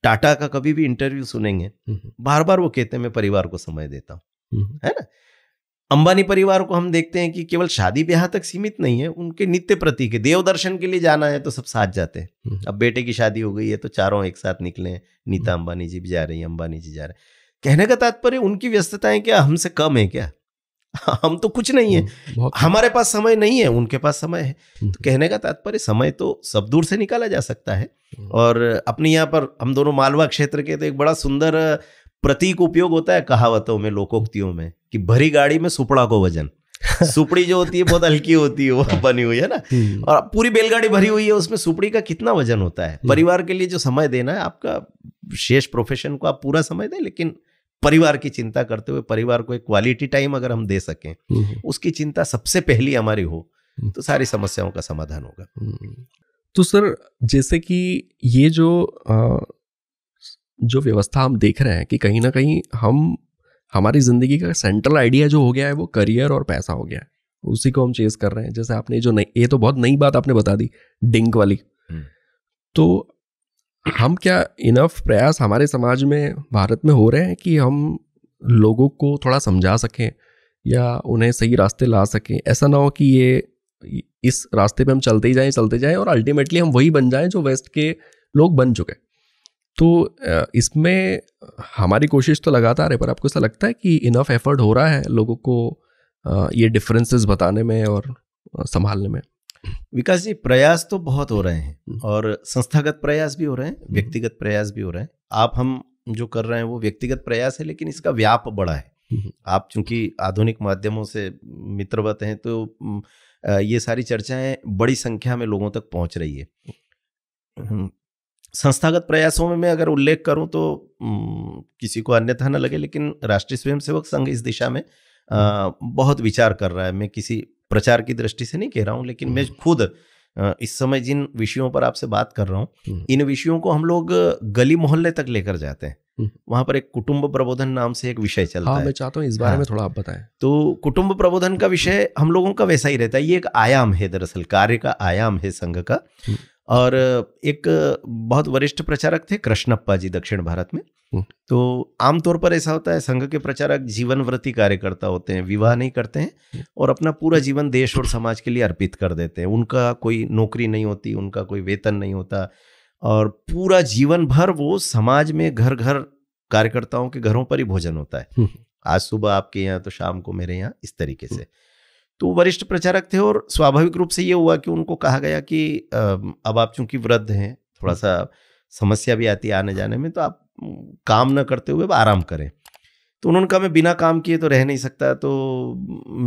टाटा का कभी भी इंटरव्यू सुनेंगे हम्म। बार बार वो कहते हैं मैं परिवार को समय देता हूँ है ना अंबानी परिवार को हम देखते हैं कि केवल शादी ब्याह तक सीमित नहीं है उनके नित्य प्रतीक है देव दर्शन के लिए जाना है तो सब साथ जाते हैं अब बेटे की शादी हो गई है तो चारों एक साथ निकले नीता अंबानी जी भी जा रही है अंबानी जी जा रहे हैं कहने का तात्पर्य उनकी व्यस्तताएं क्या हमसे कम है क्या हम तो कुछ नहीं है हाँ, हमारे पास समय नहीं है उनके पास समय है हम्म। तो कहने का तात्पर्य समय तो सब दूर से निकाला जा सकता है हम्म। और अपने यहाँ पर हम दोनों मालवा क्षेत्र के तो एक बड़ा सुंदर प्रतीक उपयोग होता है कहावतों में लोकोक्तियों में कि भरी गाड़ी में सुपड़ा को वजन सुपड़ी जो होती है बहुत हल्की होती है वो हाँ। बनी हुई है ना हम्म। और पूरी बैलगाड़ी भरी हुई है उसमें सुपड़ी का कितना वजन होता है परिवार के लिए जो समय देना है आपका शेष प्रोफेशन को आप पूरा समय दें लेकिन परिवार की चिंता करते हुए परिवार को एक क्वालिटी टाइम अगर हम दे सकें हम्म, हम्म। उसकी चिंता सबसे पहली हमारी हो हम्म। तो सारी समस्याओं का समाधान होगा तो सर जैसे कि ये जो आ, जो व्यवस्था हम देख रहे हैं कि कहीं ना कहीं हम हमारी ज़िंदगी का सेंट्रल आइडिया जो हो गया है वो करियर और पैसा हो गया है उसी को हम चेज कर रहे हैं जैसे आपने जो नई ये तो बहुत नई बात आपने बता दी डिंक वाली तो हम क्या इनफ प्रयास हमारे समाज में भारत में हो रहे हैं कि हम लोगों को थोड़ा समझा सकें या उन्हें सही रास्ते ला सकें ऐसा ना हो कि ये इस रास्ते पे हम चलते ही जाएं चलते जाएं और अल्टीमेटली हम वही बन जाएं जो वेस्ट के लोग बन चुके तो इसमें हमारी कोशिश तो लगातार है पर आपको ऐसा लगता है कि इनफ एफर्ट हो रहा है लोगों को ये डिफरेंसेस बताने में और संभालने में विकास जी प्रयास तो बहुत हो रहे हैं हम्म। और संस्थागत प्रयास भी हो रहे हैं हम्म। व्यक्तिगत प्रयास भी हो रहे हैं आप हम जो कर रहे हैं वो व्यक्तिगत प्रयास है लेकिन इसका व्याप बड़ा है हम्म। आप चूंकि आधुनिक माध्यमों से मित्रवत हैं तो ये सारी चर्चाएं बड़ी संख्या में लोगों तक पहुंच रही है संस्थागत प्रयासों में मैं अगर उल्लेख करूं तो किसी को अन्यथा न लगे लेकिन राष्ट्रीय स्वयंसेवक संघ इस दिशा में बहुत विचार कर रहा है मैं किसी प्रचार की दृष्टि से नहीं कह रहा हूँ लेकिन मैं हम्म। खुद इस समय जिन विषयों पर आपसे बात कर रहा हूँ हम्म। इन विषयों को हम लोग गली मोहल्ले तक लेकर जाते हैं हम्म। वहां पर एक कुटुंब प्रबोधन नाम से एक विषय हाँ, चलता हाँ, है मैं चाहता हूँ इस बारे हाँ, में थोड़ा आप बताएं तो कुटुंब प्रबोधन का विषय हम लोगों का वैसा ही रहता है ये एक आयाम है दरअसल कार्य का आयाम है संघ का और एक बहुत वरिष्ठ प्रचारक थे कृष्णप्पा जी दक्षिण भारत में हम्म। तो आमतौर पर ऐसा होता है संघ के प्रचारक जीवन व्रति कार्यकर्ता होते हैं विवाह नहीं करते हैं हम्म। और अपना पूरा जीवन देश और समाज के लिए अर्पित कर देते हैं उनका कोई नौकरी नहीं होती उनका कोई वेतन नहीं होता और पूरा जीवन भर वो समाज में घर घर कार्यकर्ताओं के घरों पर ही भोजन होता है हम्म। आज सुबह आपके यहाँ तो शाम को मेरे यहाँ इस तरीके से तो वरिष्ठ प्रचारक थे और स्वाभाविक रूप से ये हुआ कि उनको कहा गया कि अब आप चूंकि वृद्ध हैं थोड़ा सा समस्या भी आती है आने जाने में तो आप काम ना करते हुए आराम करें तो उन्होंने कहा मैं बिना काम किए तो रह नहीं सकता तो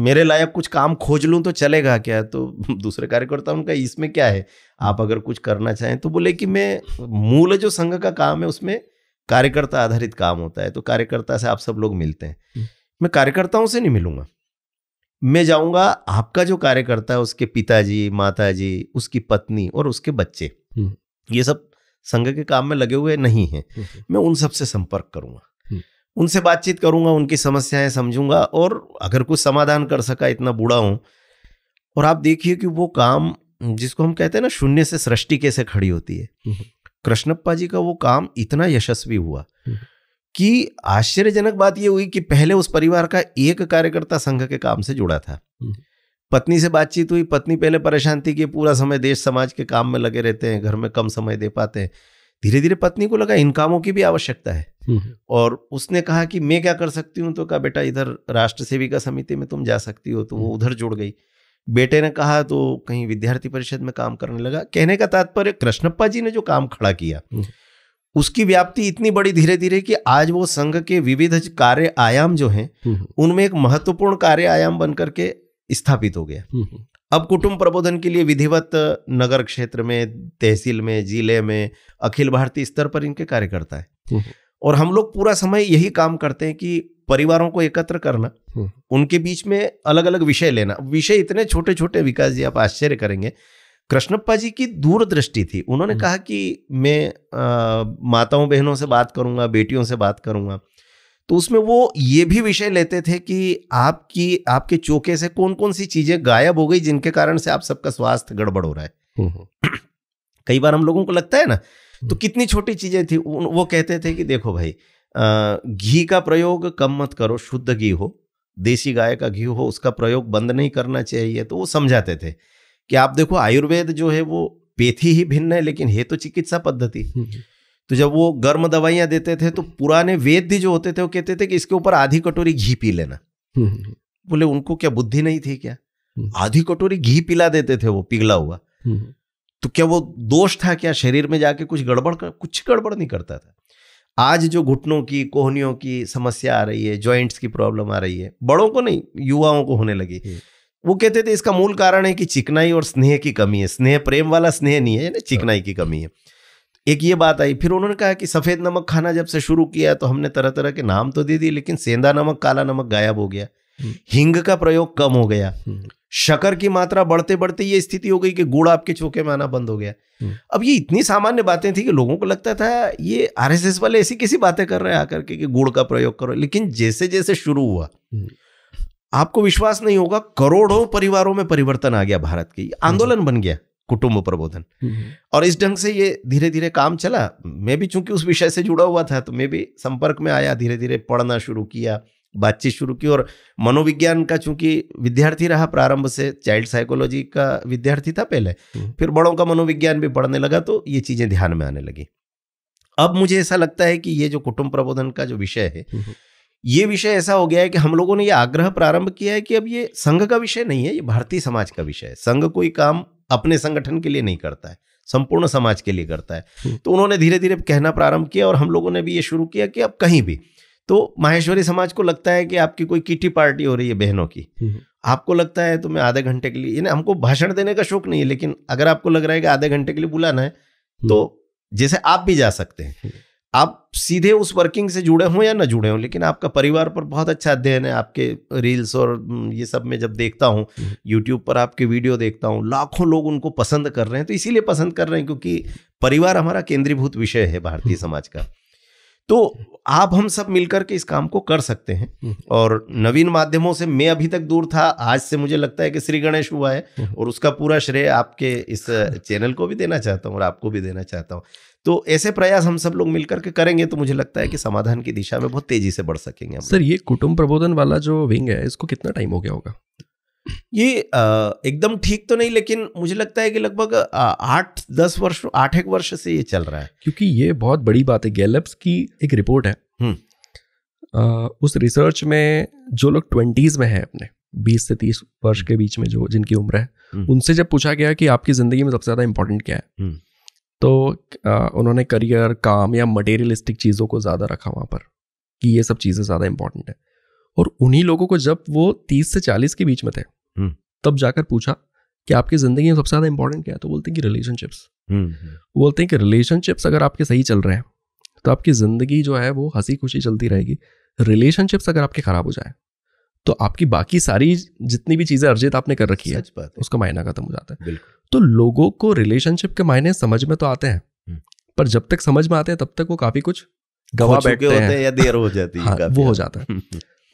मेरे लायक कुछ काम खोज लूँ तो चलेगा क्या तो दूसरे कार्यकर्ता उनका इसमें क्या है आप अगर कुछ करना चाहें तो बोले कि मैं मूल जो संघ का काम है उसमें कार्यकर्ता आधारित काम होता है तो कार्यकर्ता से आप सब लोग मिलते हैं मैं कार्यकर्ताओं से नहीं मिलूंगा मैं जाऊंगा आपका जो कार्यकर्ता है उसके पिताजी माताजी उसकी पत्नी और उसके बच्चे हम्म। ये सब संघ के काम में लगे हुए नहीं हैं हम्म। मैं उन सब से संपर्क करूंगा हम्म। उनसे बातचीत करूंगा उनकी समस्याएं समझूंगा और अगर कुछ समाधान कर सका इतना बूढ़ा हूं और आप देखिए कि वो काम जिसको हम कहते हैं ना शून्य से सृष्टि कैसे खड़ी होती है कृष्णप्पा जी का वो काम इतना यशस्वी हुआ कि आश्चर्यजनक बात यह हुई कि पहले उस परिवार का एक कार्यकर्ता संघ के काम से जुड़ा था हम्म। पत्नी से बातचीत हुई पत्नी पहले परेशान थी कि पूरा समय देश समाज के काम में लगे रहते हैं घर में कम समय दे पाते हैं धीरे धीरे पत्नी को लगा इन कामों की भी आवश्यकता है हम्म। और उसने कहा कि मैं क्या कर सकती हूँ तो कहा बेटा इधर राष्ट्र सेविका समिति में तुम जा सकती हो तो वो हम्म। उधर जुड़ गई बेटे ने कहा तो कहीं विद्यार्थी परिषद में काम करने लगा कहने का तात्पर्य कृष्णप्पा जी ने जो काम खड़ा किया उसकी व्याप्ति इतनी बड़ी धीरे धीरे कि आज वो संघ के विविध कार्य आयाम जो हैं हम्म, हम्म। उनमें एक महत्वपूर्ण कार्य आयाम बनकर के स्थापित हो गया हम्म, अब कुटुंब प्रबोधन के लिए विधिवत नगर क्षेत्र में तहसील में जिले में अखिल भारतीय स्तर पर इनके कार्यकर्ता है और हम लोग पूरा समय यही काम करते हैं कि परिवारों को एकत्र करना उनके बीच में अलग अलग विषय लेना विषय इतने छोटे छोटे विकास जी आप आश्चर्य करेंगे कृष्णप्पा जी की दूरदृष्टि थी उन्होंने हम्म। कहा कि मैं माताओं बहनों से बात करूंगा बेटियों से बात करूंगा तो उसमें वो ये भी विषय लेते थे कि आपकी आपके चौके से कौन कौन सी चीजें गायब हो गई जिनके कारण से आप सबका स्वास्थ्य गड़बड़ हो रहा है हम्म, हम्म। कई बार हम लोगों को लगता है ना तो कितनी छोटी चीजें थी वो कहते थे कि देखो भाई घी का प्रयोग कम मत करो शुद्ध घी हो देसी गाय का घी हो उसका प्रयोग बंद नहीं करना चाहिए तो वो समझाते थे कि आप देखो आयुर्वेद जो है वो पेथी ही भिन्न है लेकिन है तो चिकित्सा पद्धति हम्म, हम्म। तो जब वो गर्म दवाइयां देते थे तो पुराने वेद जो होते थे वो कहते थे कि इसके ऊपर आधी कटोरी घी पी लेना हम्म, बोले उनको क्या बुद्धि नहीं थी क्या आधी कटोरी घी पिला देते थे वो पिघला हुआ तो क्या वो दोष था क्या शरीर में जाके कुछ गड़बड़ कर कुछ गड़बड़ नहीं करता था आज जो घुटनों की कोहनियों की समस्या आ रही है ज्वाइंट्स की प्रॉब्लम आ रही है बड़ों को नहीं युवाओं को होने लगी वो कहते थे इसका मूल कारण है कि चिकनाई और स्नेह की कमी है स्नेह प्रेम वाला स्नेह नहीं है यानी हाँ। चिकनाई की कमी है एक ये बात आई फिर उन्होंने कहा कि सफ़ेद नमक खाना जब से शुरू किया तो हमने तरह तरह के नाम तो दे दिए लेकिन सेंधा नमक काला नमक गायब हो गया हम्म। हिंग का प्रयोग कम हो गया हम्म। शकर की मात्रा बढ़ते बढ़ते ये स्थिति हो गई कि गुड़ आपके चौके में आना बंद हो गया हम्म। अब ये इतनी सामान्य बातें थी कि लोगों को लगता था ये आरएसएस वाले ऐसी किसी बातें कर रहे हैं आकर के कि गुड़ का प्रयोग करो लेकिन जैसे जैसे शुरू हुआ आपको विश्वास नहीं होगा करोड़ों परिवारों में परिवर्तन आ गया भारत के आंदोलन बन गया कुटुंब प्रबोधन हम्म। और इस ढंग से ये धीरे धीरे काम चला मैं भी चूंकि उस विषय से जुड़ा हुआ था तो मैं भी संपर्क में आया धीरे धीरे पढ़ना शुरू किया बातचीत शुरू की और मनोविज्ञान का चूंकि विद्यार्थी रहा प्रारंभ से चाइल्ड साइकोलॉजी का विद्यार्थी था पहले हम्म। फिर बड़ों का मनोविज्ञान भी पढ़ने लगा तो ये चीज़ें ध्यान में आने लगी अब मुझे ऐसा लगता है कि ये जो कुटुंब प्रबोधन का जो विषय है हम्म। ये विषय ऐसा हो गया है कि हम लोगों ने ये आग्रह प्रारंभ किया है कि अब ये संघ का विषय नहीं है ये भारतीय समाज का विषय है संघ कोई काम अपने संगठन के लिए नहीं करता है संपूर्ण समाज के लिए करता है हम्म। तो उन्होंने धीरे धीरे कहना प्रारंभ किया और हम लोगों ने भी ये शुरू किया कि अब कहीं भी तो माहेश्वरी समाज को लगता है कि आपकी कोई किटी पार्टी हो रही है बहनों की हम्म। आपको लगता है तो मैं आधे घंटे के लिए यानी हमको भाषण देने का शौक नहीं है लेकिन अगर आपको लग रहा है कि आधे घंटे के लिए बुलाना है हम्म। तो जैसे आप भी जा सकते हैं आप सीधे उस वर्किंग से जुड़े हों या ना जुड़े हों लेकिन आपका परिवार पर बहुत अच्छा अध्ययन है आपके रील्स और ये सब में जब देखता हूँ यूट्यूब हम्म। पर आपके वीडियो देखता हूँ लाखों लोग उनको पसंद कर रहे हैं तो इसीलिए पसंद कर रहे हैं क्योंकि परिवार हमारा केंद्रीभूत विषय है भारतीय हम्म। समाज का तो आप हम सब मिलकर के इस काम को कर सकते हैं हम्म। और नवीन माध्यमों से मैं अभी तक दूर था आज से मुझे लगता है कि श्री गणेश हुआ है और उसका पूरा श्रेय आपके इस चैनल को भी देना चाहता हूँ और आपको भी देना चाहता हूँ तो ऐसे प्रयास हम सब लोग मिलकर के करेंगे तो मुझे लगता है कि समाधान की दिशा में बहुत तेजी से बढ़ सकेंगे सर ये कुटुंब प्रबोधन वाला जो विंग है इसको कितना टाइम हो गया होगा ये एकदम ठीक तो नहीं लेकिन मुझे लगता है कि लगभग आठ दस वर्ष आठ एक वर्ष से ये चल रहा है क्योंकि ये बहुत बड़ी बात है गैलप्स की एक रिपोर्ट है हम्म। उस रिसर्च में जो लोग ट्वेंटीज में हैं अपने बीस से तीस वर्ष के बीच में जो जिनकी उम्र है हम्म। उनसे जब पूछा गया कि आपकी जिंदगी में सबसे ज्यादा इंपॉर्टेंट क्या है हम्म। तो उन्होंने करियर काम या मटेरियलिस्टिक चीज़ों को ज़्यादा रखा वहाँ पर कि ये सब चीज़ें ज़्यादा इंपॉर्टेंट है और उन्हीं लोगों को जब वो तीस से चालीस के बीच में थे हम्म। तब जाकर पूछा कि आपकी ज़िंदगी में सबसे ज़्यादा इंपॉर्टेंट क्या है तो बोलते हैं कि रिलेशनशिप्स हम्म, हम्म। बोलते हैं कि रिलेशनशिप्स अगर आपके सही चल रहे हैं तो आपकी ज़िंदगी जो है वो हंसी खुशी चलती रहेगी रिलेशनशिप्स अगर आपके ख़राब हो जाए तो आपकी बाकी सारी जितनी भी चीज़ें अर्जित आपने कर रखी है उसका मायना खत्म हो जाता है तो लोगों को रिलेशनशिप के मायने समझ में तो आते हैं हम्म। पर जब तक समझ में आते हैं तब तक वो काफी कुछ गवा बैठे होते हैं या देर हो जाती है हाँ, वो हो जाता है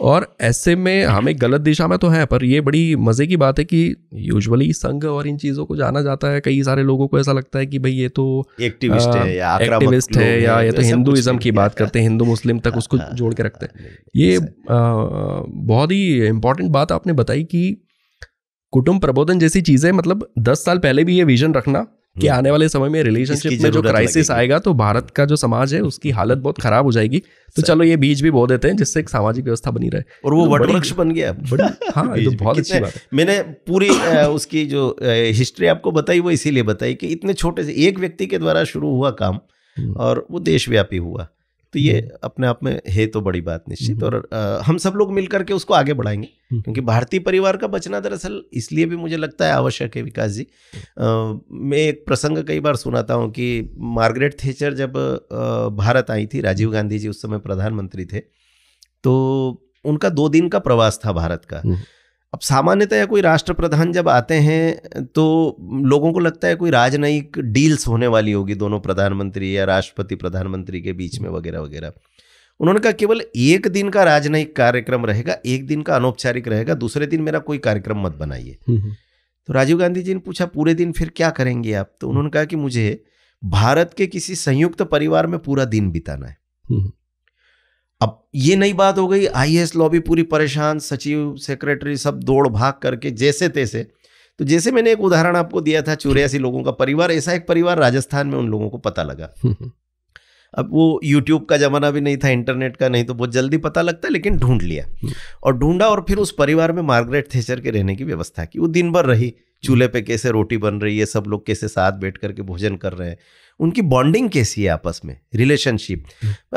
और ऐसे में हम एक गलत दिशा में तो है पर ये बड़ी मज़े की बात है कि यूजुअली संघ और इन चीज़ों को जाना जाता है कई सारे लोगों को ऐसा लगता है कि भाई ये तो एक्टिविस्ट है या एक्टिविस्ट है या ये तो हिंदुइज्म की बात करते हैं हिंदू मुस्लिम तक हाँ, उसको हाँ, जोड़ के रखते हैं हाँ, ये बहुत ही इंपॉर्टेंट बात आपने बताई कि कुटुंब प्रबोधन जैसी चीजें मतलब दस साल पहले भी ये विजन रखना कि हम्म। आने वाले समय में रिलेशनशिप में जो क्राइसिस आएगा तो भारत का जो समाज है उसकी हालत बहुत खराब हो जाएगी तो चलो ये बीज भी बो देते हैं जिससे एक सामाजिक व्यवस्था बनी रहे और वो तो वट वृक्ष बन गया बड़ी, हाँ तो बहुत अच्छी बात है मैंने पूरी उसकी जो हिस्ट्री आपको बताई वो इसीलिए बताई कि इतने छोटे से एक व्यक्ति के द्वारा शुरू हुआ काम हम्म। और वो देशव्यापी हुआ तो ये हम्म। अपने आप में है तो बड़ी बात निश्चित हम्म। और आ, हम सब लोग मिलकर के उसको आगे बढ़ाएंगे हम्म। क्योंकि भारतीय परिवार का बचना दरअसल इसलिए भी मुझे लगता है आवश्यक है विकास जी आ, मैं एक प्रसंग कई बार सुनाता हूँ कि मार्गरेट थेचर जब आ, भारत आई थी राजीव गांधी जी उस समय प्रधानमंत्री थे तो उनका दो दिन का प्रवास था भारत का अब सामान्यतया कोई राष्ट्र प्रधान जब आते हैं तो लोगों को लगता है कोई राजनयिक डील्स होने वाली होगी दोनों प्रधानमंत्री या राष्ट्रपति प्रधानमंत्री के बीच में वगैरह वगैरह उन्होंने कहा केवल एक दिन का राजनयिक कार्यक्रम रहेगा एक दिन का अनौपचारिक रहेगा दूसरे दिन मेरा कोई कार्यक्रम मत बनाइए हम्म, हम्म। तो राजीव गांधी जी ने पूछा पूरे दिन फिर क्या करेंगे आप तो उन्होंने कहा कि मुझे भारत के किसी संयुक्त परिवार में पूरा दिन बिताना है हम्म, अब ये नई बात हो गई आईएएस लॉबी पूरी परेशान सचिव सेक्रेटरी सब दौड़ भाग करके जैसे तैसे तो जैसे मैंने एक उदाहरण आपको दिया था चौरासी लोगों का परिवार ऐसा एक परिवार राजस्थान में उन लोगों को पता लगा अब वो यूट्यूब का ज़माना भी नहीं था इंटरनेट का नहीं तो बहुत जल्दी पता लगता लेकिन ढूंढ लिया और ढूंढा और फिर उस परिवार में मार्गरेट थेचर के रहने की व्यवस्था की वो दिन भर रही चूल्हे पे कैसे रोटी बन रही है सब लोग कैसे साथ बैठ करके भोजन कर रहे हैं उनकी बॉन्डिंग कैसी है आपस में रिलेशनशिप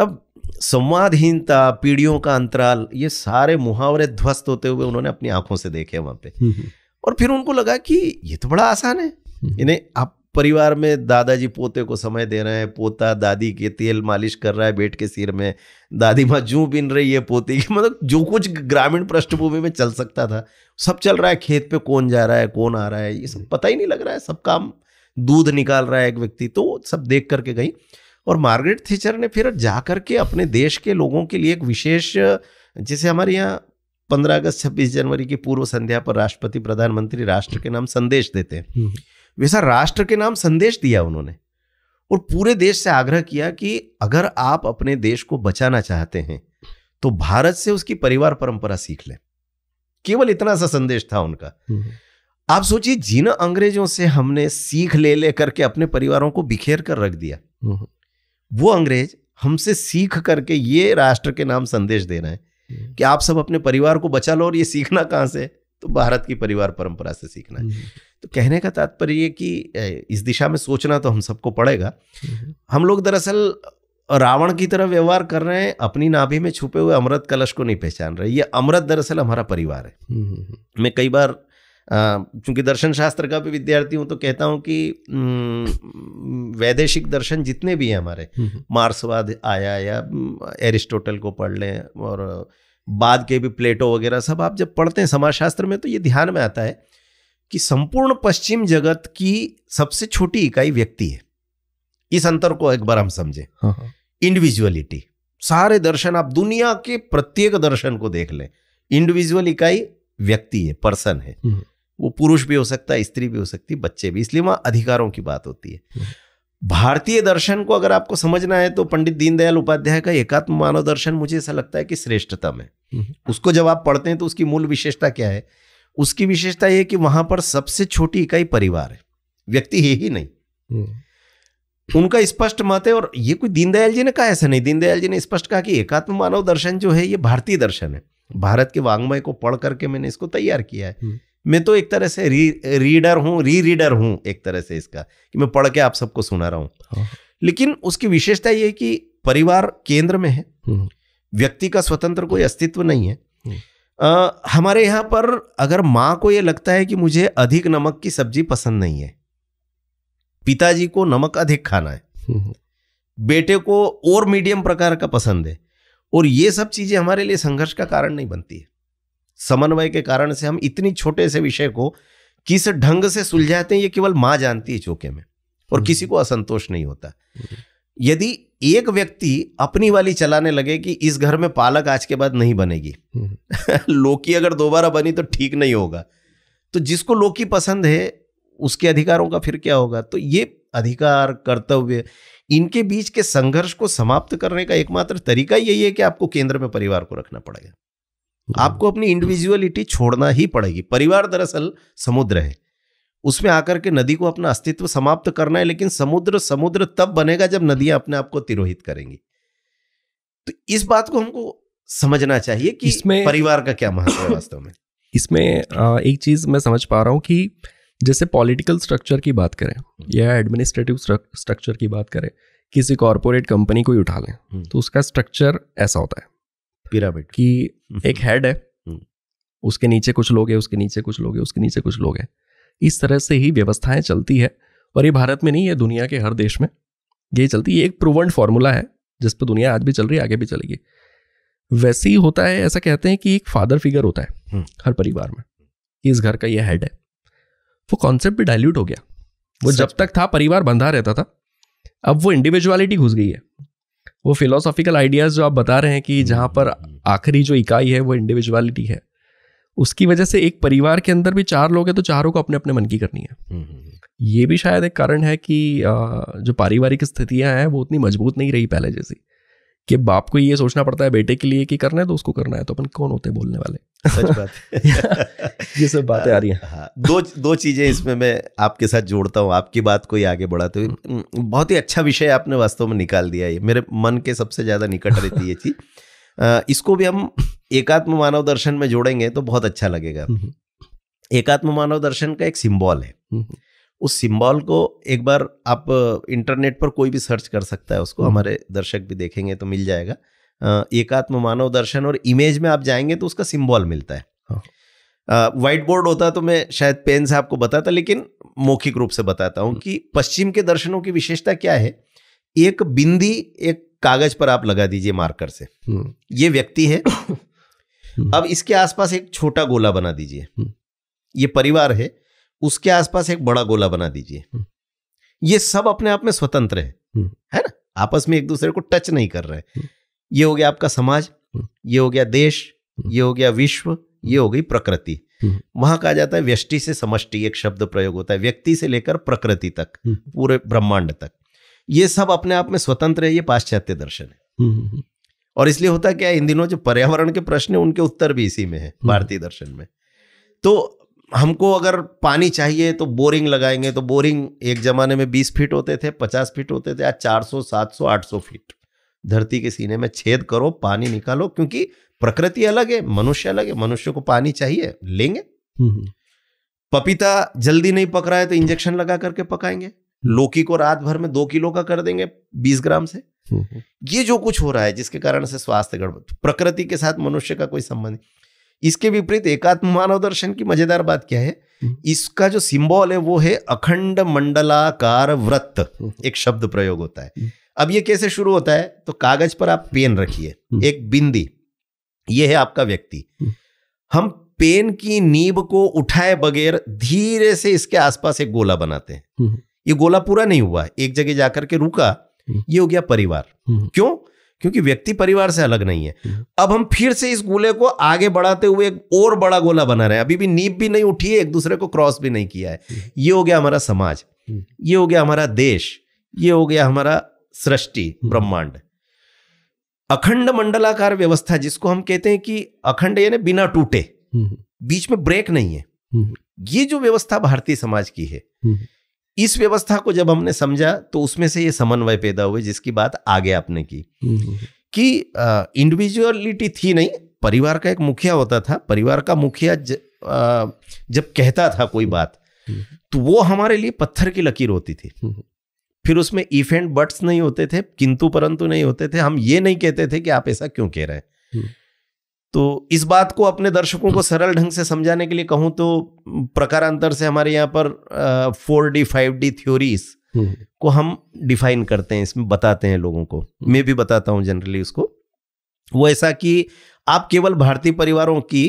अब संवादहीनता पीढ़ियों का अंतराल ये सारे मुहावरे ध्वस्त होते हुए उन्होंने अपनी आंखों से देखे वहाँ पे हम्म, हम्म। और फिर उनको लगा कि ये तो बड़ा आसान है हम्म। इन्हें आप परिवार में दादाजी पोते को समय दे रहे हैं पोता दादी के तेल मालिश कर रहा है बेट के सिर में दादी माँ जू बिन रही है पोती की मतलब जो कुछ ग्रामीण पृष्ठभूमि में चल सकता था सब चल रहा है खेत पे कौन जा रहा है कौन आ रहा है ये सब पता ही नहीं लग रहा है सब काम दूध निकाल रहा है एक व्यक्ति तो सब देख करके गई और मार्गरेट थीचर ने फिर जा करके अपने देश के लोगों के लिए एक विशेष जैसे हमारे यहाँ पंद्रह अगस्त छब्बीस जनवरी की पूर्व संध्या पर राष्ट्रपति प्रधानमंत्री राष्ट्र के नाम संदेश देते हैं हम्म। वैसा राष्ट्र के नाम संदेश दिया उन्होंने और पूरे देश से आग्रह किया कि अगर आप अपने देश को बचाना चाहते हैं तो भारत से उसकी परिवार परंपरा सीख लें केवल इतना सा संदेश था उनका हम्म। आप सोचिए जिन अंग्रेजों से हमने सीख ले ले करके अपने परिवारों को बिखेर कर रख दिया हम्म। वो अंग्रेज हमसे सीख करके ये राष्ट्र के नाम संदेश दे रहे हैं हम्म। कि आप सब अपने परिवार को बचा लो और ये सीखना कहाँ से तो भारत की परिवार परंपरा से सीखना है हम्म। तो कहने का तात्पर्य ये कि इस दिशा में सोचना तो हम सबको पड़ेगा हम्म। हम लोग दरअसल रावण की तरह व्यवहार कर रहे हैं अपनी नाभि में छुपे हुए अमृत कलश को नहीं पहचान रहे ये अमृत दरअसल हमारा परिवार है मैं कई बार चूंकि दर्शन शास्त्र का भी विद्यार्थी हूँ तो कहता हूँ कि हम्म, वैदेशिक दर्शन जितने भी हैं हमारे हम्म, हम्म। मार्क्सवाद आया या एरिस्टोटल को पढ़ लें और बाद के भी प्लेटो वगैरह सब आप जब पढ़ते हैं समाजशास्त्र में तो ये ध्यान में आता है कि संपूर्ण पश्चिम जगत की सबसे छोटी इकाई व्यक्ति है इस अंतर को एक बार हम समझें इंडिविजुअलिटी हाँ, हाँ। सारे दर्शन आप दुनिया के प्रत्येक दर्शन को देख लें इंडिविजुअल इकाई व्यक्ति है पर्सन है वो पुरुष भी हो सकता है स्त्री भी हो सकती है बच्चे भी इसलिए वहां अधिकारों की बात होती है भारतीय दर्शन को अगर आपको समझना है तो पंडित दीनदयाल उपाध्याय का एकात्म मानव दर्शन मुझे ऐसा लगता है कि श्रेष्ठतम है उसको जब आप पढ़ते हैं तो उसकी मूल विशेषता क्या है उसकी विशेषता यह कि वहां पर सबसे छोटी इकाई परिवार है व्यक्ति है ही नहीं उनका स्पष्ट मत है और ये कोई दीनदयाल जी ने कहा ऐसा नहीं दीनदयाल जी ने स्पष्ट कहा कि एकात्म मानव दर्शन जो है ये भारतीय दर्शन है भारत के वांग्मय को पढ़ करके मैंने इसको तैयार किया है मैं तो एक तरह से री रीडर हूँ री रीडर हूँ एक तरह से इसका कि मैं पढ़ के आप सबको सुना रहा हूँ हाँ। लेकिन उसकी विशेषता ये है कि परिवार केंद्र में है हम्म। व्यक्ति का स्वतंत्र कोई अस्तित्व नहीं है आ, हम्म। हमारे यहाँ पर अगर माँ को ये लगता है कि मुझे अधिक नमक की सब्जी पसंद नहीं है पिताजी को नमक अधिक खाना है हम्म, बेटे को और मीडियम प्रकार का पसंद है और ये सब चीजें हमारे लिए संघर्ष का कारण नहीं बनती है समन्वय के कारण से हम इतनी छोटे से विषय को किस ढंग से सुलझाते हैं ये केवल माँ जानती है चौके में और हम्म। किसी को असंतोष नहीं होता हम्म। यदि एक व्यक्ति अपनी वाली चलाने लगे कि इस घर में पालक आज के बाद नहीं बनेगी हम्म। लोकी अगर दोबारा बनी तो ठीक नहीं होगा तो जिसको लोकी पसंद है उसके अधिकारों का फिर क्या होगा तो ये अधिकार कर्तव्य इनके बीच के संघर्ष को समाप्त करने का एकमात्र तरीका यही है कि आपको केंद्र में परिवार को रखना पड़ेगा आपको अपनी इंडिविजुअलिटी छोड़ना ही पड़ेगी परिवार दरअसल समुद्र है उसमें आकर के नदी को अपना अस्तित्व समाप्त करना है लेकिन समुद्र समुद्र तब बनेगा जब नदियां अपने आप को तिरोहित करेंगी तो इस बात को हमको समझना चाहिए कि इसमें परिवार का क्या महत्व है वास्तव में इसमें एक चीज मैं समझ पा रहा हूँ कि जैसे पॉलिटिकल स्ट्रक्चर की बात करें या एडमिनिस्ट्रेटिव स्ट्रक्चर की बात करें किसी कॉरपोरेट कंपनी को ही उठा लें हम्म। तो उसका स्ट्रक्चर ऐसा होता है पिरामिड कि हम्म। एक हेड है हम्म। उसके नीचे कुछ लोग हैं उसके नीचे कुछ लोग हैं उसके नीचे कुछ लोग हैं इस तरह से ही व्यवस्थाएं चलती है और ये भारत में नहीं है दुनिया के हर देश में ये चलती है एक प्रूवन फॉर्मूला है जिस पर दुनिया आज भी चल रही है आगे भी चलेगी वैसे ही होता है ऐसा कहते हैं कि एक फादर फिगर होता है हम्म। हर परिवार में कि इस घर का ये हेड है वो कॉन्सेप्ट भी डाइल्यूट हो गया वो जब तक था परिवार बंधा रहता था अब वो इंडिविजुअलिटी घुस गई है वो फिलोसॉफिकल आइडियाज़ जो आप बता रहे हैं कि हम्म। जहाँ पर आखिरी जो इकाई है वो इंडिविजुअलिटी है उसकी वजह से एक परिवार के अंदर भी चार लोग हैं तो चारों को अपने अपने मन की करनी है हम्म, हम्म, ये भी शायद एक कारण है कि जो पारिवारिक स्थितियाँ हैं वो उतनी मजबूत नहीं रही पहले जैसी कि बाप को ये सोचना पड़ता है बेटे के लिए कि करना है तो उसको करना है तो अपन कौन होते बोलने वाले सच बात ये सब बातें आ रही हैं हाँ, हाँ। दो दो चीज़ें इसमें मैं आपके साथ जोड़ता हूँ आपकी बात को ही आगे बढ़ाते हुए हम्म। बहुत ही अच्छा विषय आपने वास्तव में निकाल दिया ये मेरे मन के सबसे ज़्यादा निकट रहती ये चीज़ इसको भी हम एकात्म मानव दर्शन में जोड़ेंगे तो बहुत अच्छा लगेगा हम्म। एकात्म मानव दर्शन का एक सिंबल है हम्म। उस सिंबल को एक बार आप इंटरनेट पर कोई भी सर्च कर सकता है उसको हम्म। हमारे दर्शक भी देखेंगे तो मिल जाएगा एकात्म मानव दर्शन और इमेज में आप जाएंगे तो उसका सिंबल मिलता है व्हाइट बोर्ड होता तो मैं शायद पेन से आपको बताता लेकिन मौखिक रूप से बताता हूँ हम्म। कि पश्चिम के दर्शनों की विशेषता क्या है एक बिंदी एक कागज पर आप लगा दीजिए मार्कर से हम्म। ये व्यक्ति है अब इसके आसपास एक छोटा गोला बना दीजिए ये परिवार है उसके आसपास एक बड़ा गोला बना दीजिए हम्म। ये सब अपने आप में स्वतंत्र है हम्म। है ना आपस में एक दूसरे को टच नहीं कर रहे हम्म। ये हो गया आपका समाज ये हो गया देश ये हो गया विश्व ये हो गई प्रकृति वहां कहा जाता है व्यष्टि से समष्टि एक शब्द प्रयोग होता है व्यक्ति से लेकर प्रकृति तक पूरे ब्रह्मांड तक ये सब अपने आप में स्वतंत्र है ये पाश्चात्य दर्शन है और इसलिए होता क्या इन दिनों जो पर्यावरण के प्रश्न है उनके उत्तर भी इसी में है भारतीय दर्शन में तो हमको अगर पानी चाहिए तो बोरिंग लगाएंगे तो बोरिंग एक ज़माने में बीस फीट होते थे पचास फीट होते थे आज चार सौ सात सौ आठ सौ फीट धरती के सीने में छेद करो पानी निकालो क्योंकि प्रकृति अलग है मनुष्य अलग है मनुष्य को पानी चाहिए लेंगे हम्म, हम्म। पपीता जल्दी नहीं पक रहा है तो इंजेक्शन लगा करके पकाएंगे लौकी को रात भर में दो किलो का कर देंगे बीस ग्राम से हम्म, ये जो कुछ हो रहा है जिसके कारण से स्वास्थ्य गड़बड़ प्रकृति के साथ मनुष्य का कोई संबंध नहीं इसके विपरीत एकात्म मानव दर्शन की मजेदार बात क्या है हम्म। इसका जो सिंबल है वो है अखंड मंडलाकार व्रत हम्म। एक शब्द प्रयोग होता है हम्म। अब ये कैसे शुरू होता है तो कागज पर आप पेन रखिए एक बिंदी ये है आपका व्यक्ति हम पेन की नीब को उठाए बगैर धीरे से इसके आसपास एक गोला बनाते हैं ये गोला पूरा नहीं हुआ एक जगह जाकर के रुका ये हो गया परिवार क्यों क्योंकि व्यक्ति परिवार से अलग नहीं है हम्म। अब हम फिर से इस गोले को आगे बढ़ाते हुए एक और बड़ा गोला बना रहे हैं अभी भी नींब भी नहीं उठी है एक दूसरे को क्रॉस भी नहीं किया है हम्म। ये हो गया हमारा समाज हम्म। ये हो गया हमारा देश ये हो गया हमारा सृष्टि ब्रह्मांड अखंड मंडलाकार व्यवस्था जिसको हम कहते हैं कि अखंड यानी बिना टूटे बीच में ब्रेक नहीं है ये जो व्यवस्था भारतीय समाज की है इस व्यवस्था को जब हमने समझा तो उसमें से ये समन्वय पैदा हुए जिसकी बात आगे आपने की हम्म, हम्म, हम्म। कि इंडिविजुअलिटी थी नहीं परिवार का एक मुखिया होता था परिवार का मुखिया ज, आ, जब कहता था कोई बात तो वो हमारे लिए पत्थर की लकीर होती थी फिर उसमें इफ एंड बट्स नहीं होते थे किंतु परंतु नहीं होते थे हम ये नहीं कहते थे कि आप ऐसा क्यों कह रहे हैं तो इस बात को अपने दर्शकों को सरल ढंग से समझाने के लिए कहूं तो प्रकारांतर से हमारे यहाँ पर four D five D theories हम्म। को हम डिफाइन करते हैं इसमें बताते हैं लोगों को हम्म। मैं भी बताता हूँ जनरली उसको वो ऐसा कि आप केवल भारतीय परिवारों की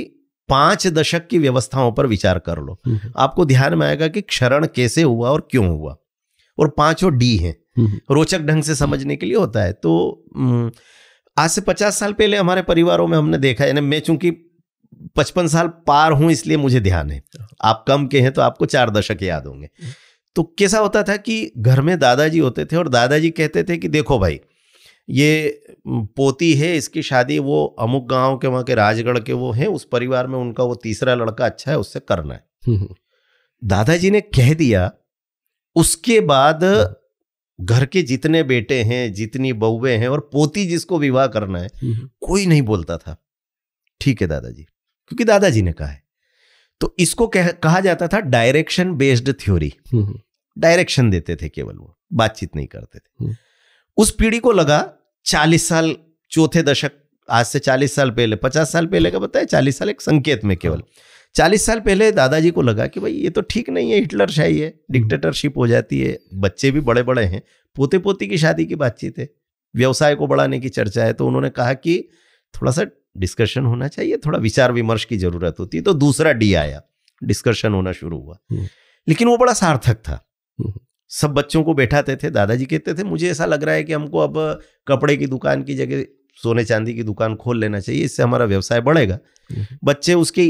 पांच दशक की व्यवस्थाओं पर विचार कर लो हम्म। आपको ध्यान में आएगा कि क्षरण कैसे हुआ और क्यों हुआ और पांचों डी हैं रोचक ढंग से समझने के लिए होता है तो आज से पचास साल पहले हमारे परिवारों में हमने देखा यानी मैं चूंकि पचपन साल पार हूं इसलिए मुझे ध्यान है आप कम के हैं तो आपको चार दशक याद होंगे तो कैसा होता था कि घर में दादाजी होते थे और दादाजी कहते थे कि देखो भाई ये पोती है इसकी शादी वो अमुक गांव के वहां के राजगढ़ के वो हैं उस परिवार में उनका वो तीसरा लड़का अच्छा है उससे करना है हम्म। दादाजी ने कह दिया उसके बाद घर के जितने बेटे हैं जितनी बहुए हैं और पोती जिसको विवाह करना है हम्म। कोई नहीं बोलता था ठीक है दादाजी क्योंकि दादाजी ने कहा है तो इसको कह, कहा जाता था डायरेक्शन बेस्ड थ्योरी हम्म, हम्म। डायरेक्शन देते थे केवल वो बातचीत नहीं करते थे उस पीढ़ी को लगा चालीस साल चौथे दशक आज से चालीस साल पहले पचास साल पहले का बताया चालीस साल एक संकेत में केवल हाँ। चालीस साल पहले दादाजी को लगा कि भाई ये तो ठीक नहीं है हिटलर शाही है हम्म। डिक्टेटरशिप हो जाती है बच्चे भी बड़े बड़े हैं पोते पोती की शादी की बातचीत है व्यवसाय को बढ़ाने की चर्चा है तो उन्होंने कहा कि थोड़ा सा डिस्कशन होना चाहिए थोड़ा विचार विमर्श की जरूरत होती है तो दूसरा डी आया डिस्कशन होना शुरू हुआ हम्म। लेकिन वो बड़ा सार्थक था हम्म। सब बच्चों को बैठाते थे दादाजी कहते थे मुझे ऐसा लग रहा है कि हमको अब कपड़े की दुकान की जगह सोने चांदी की दुकान खोल लेना चाहिए इससे हमारा व्यवसाय बढ़ेगा बच्चे उसकी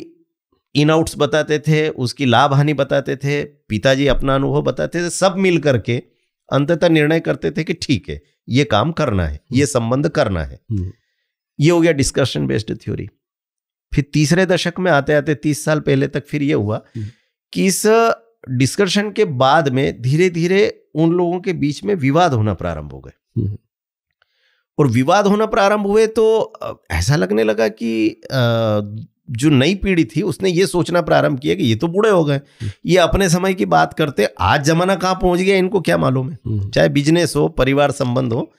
इन आउट्स बताते थे उसकी लाभ हानि बताते थे पिताजी अपना अनुभव बताते थे सब मिल करके अंततः निर्णय करते थे कि ठीक है ये काम करना है ये संबंध करना है हम्म। ये हो गया डिस्कशन बेस्ड थ्योरी फिर तीसरे दशक में आते आते तीस साल पहले तक फिर ये हुआ हम्म। कि इस डिस्कशन के बाद में धीरे धीरे उन लोगों के बीच में विवाद होना प्रारंभ हो गए हम्म। और विवाद होना प्रारंभ हुए तो ऐसा लगने लगा कि जो नई पीढ़ी थी उसने ये सोचना प्रारंभ किया कि ये तो बूढ़े हो गए हम्म। ये अपने समय की बात करते आज जमाना कहाँ पहुंच गया इनको क्या मालूम है हम्म। चाहे बिजनेस हो परिवार संबंध हो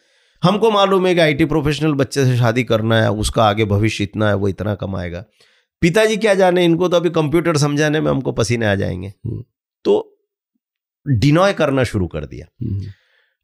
हमको मालूम है कि आईटी प्रोफेशनल बच्चे से शादी करना है उसका आगे भविष्य इतना है वो इतना कमाएगा पिताजी क्या जाने इनको तो अभी कंप्यूटर समझाने में हमको पसीने आ जाएंगे हम्म। तो डिनॉय करना शुरू कर दिया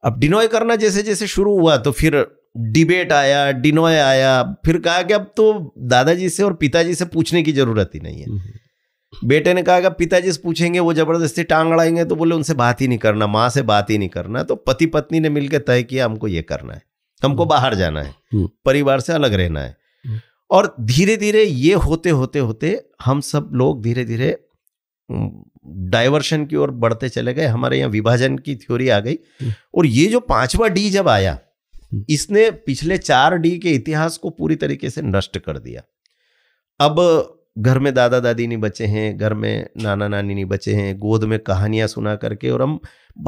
अब डिनॉय करना जैसे जैसे शुरू हुआ तो फिर डिबेट आया डिनोय आया फिर कहा कि अब तो दादाजी से और पिताजी से पूछने की जरूरत ही नहीं है हम्म, हम्म। बेटे ने कहा कि पिताजी से पूछेंगे वो जबरदस्ती टांग अड़ाएंगे तो बोले उनसे बात ही नहीं करना माँ से बात ही नहीं करना तो पति पत्नी ने मिलकर तय किया हमको ये करना है हमको हम्म। बाहर जाना है परिवार से अलग रहना है और धीरे धीरे ये होते होते होते हम सब लोग धीरे धीरे डाइवर्शन की ओर बढ़ते चले गए हमारे यहाँ विभाजन की थ्योरी आ गई और ये जो पांचवा डी जब आया हम्म। इसने पिछले चार डी के इतिहास को पूरी तरीके से नष्ट कर दिया अब घर में दादा दादी नहीं बचे हैं घर में नाना नानी नहीं बचे हैं गोद में कहानियां सुना करके और हम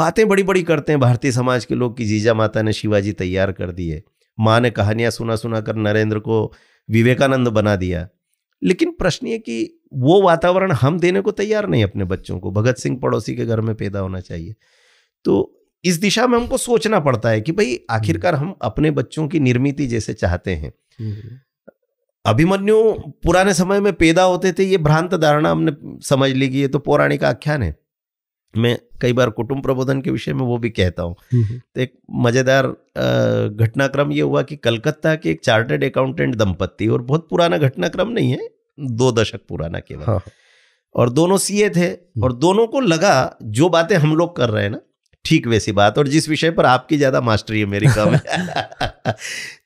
बातें बड़ी बड़ी करते हैं भारतीय समाज के लोग कि जीजा माता ने शिवाजी तैयार कर दिए माँ ने कहानियां सुना सुना कर नरेंद्र को विवेकानंद बना दिया लेकिन प्रश्न ये कि वो वातावरण हम देने को तैयार नहीं अपने बच्चों को भगत सिंह पड़ोसी के घर में पैदा होना चाहिए तो इस दिशा में हमको सोचना पड़ता है कि भाई आखिरकार हम अपने बच्चों की निर्मित जैसे चाहते हैं हम्म। अभिमन्यु पुराने समय में पैदा होते थे ये भ्रांत धारणा हमने समझ ली कि ये तो पौराणिक आख्यान है मैं कई बार कुटुंब प्रबोधन के विषय में वो भी कहता हूँ हम्म, हम्म। तो एक मज़ेदार घटनाक्रम ये हुआ कि कलकत्ता के एक चार्टेड अकाउंटेंट दंपत्ति और बहुत पुराना घटनाक्रम नहीं है दो दशक पुराना केवल हाँ।, हाँ। और दोनों सीए थे और दोनों को लगा जो बातें हम लोग कर रहे हैं ना ठीक वैसी बात और जिस विषय पर आपकी ज़्यादा मास्टरी है मेरी कम है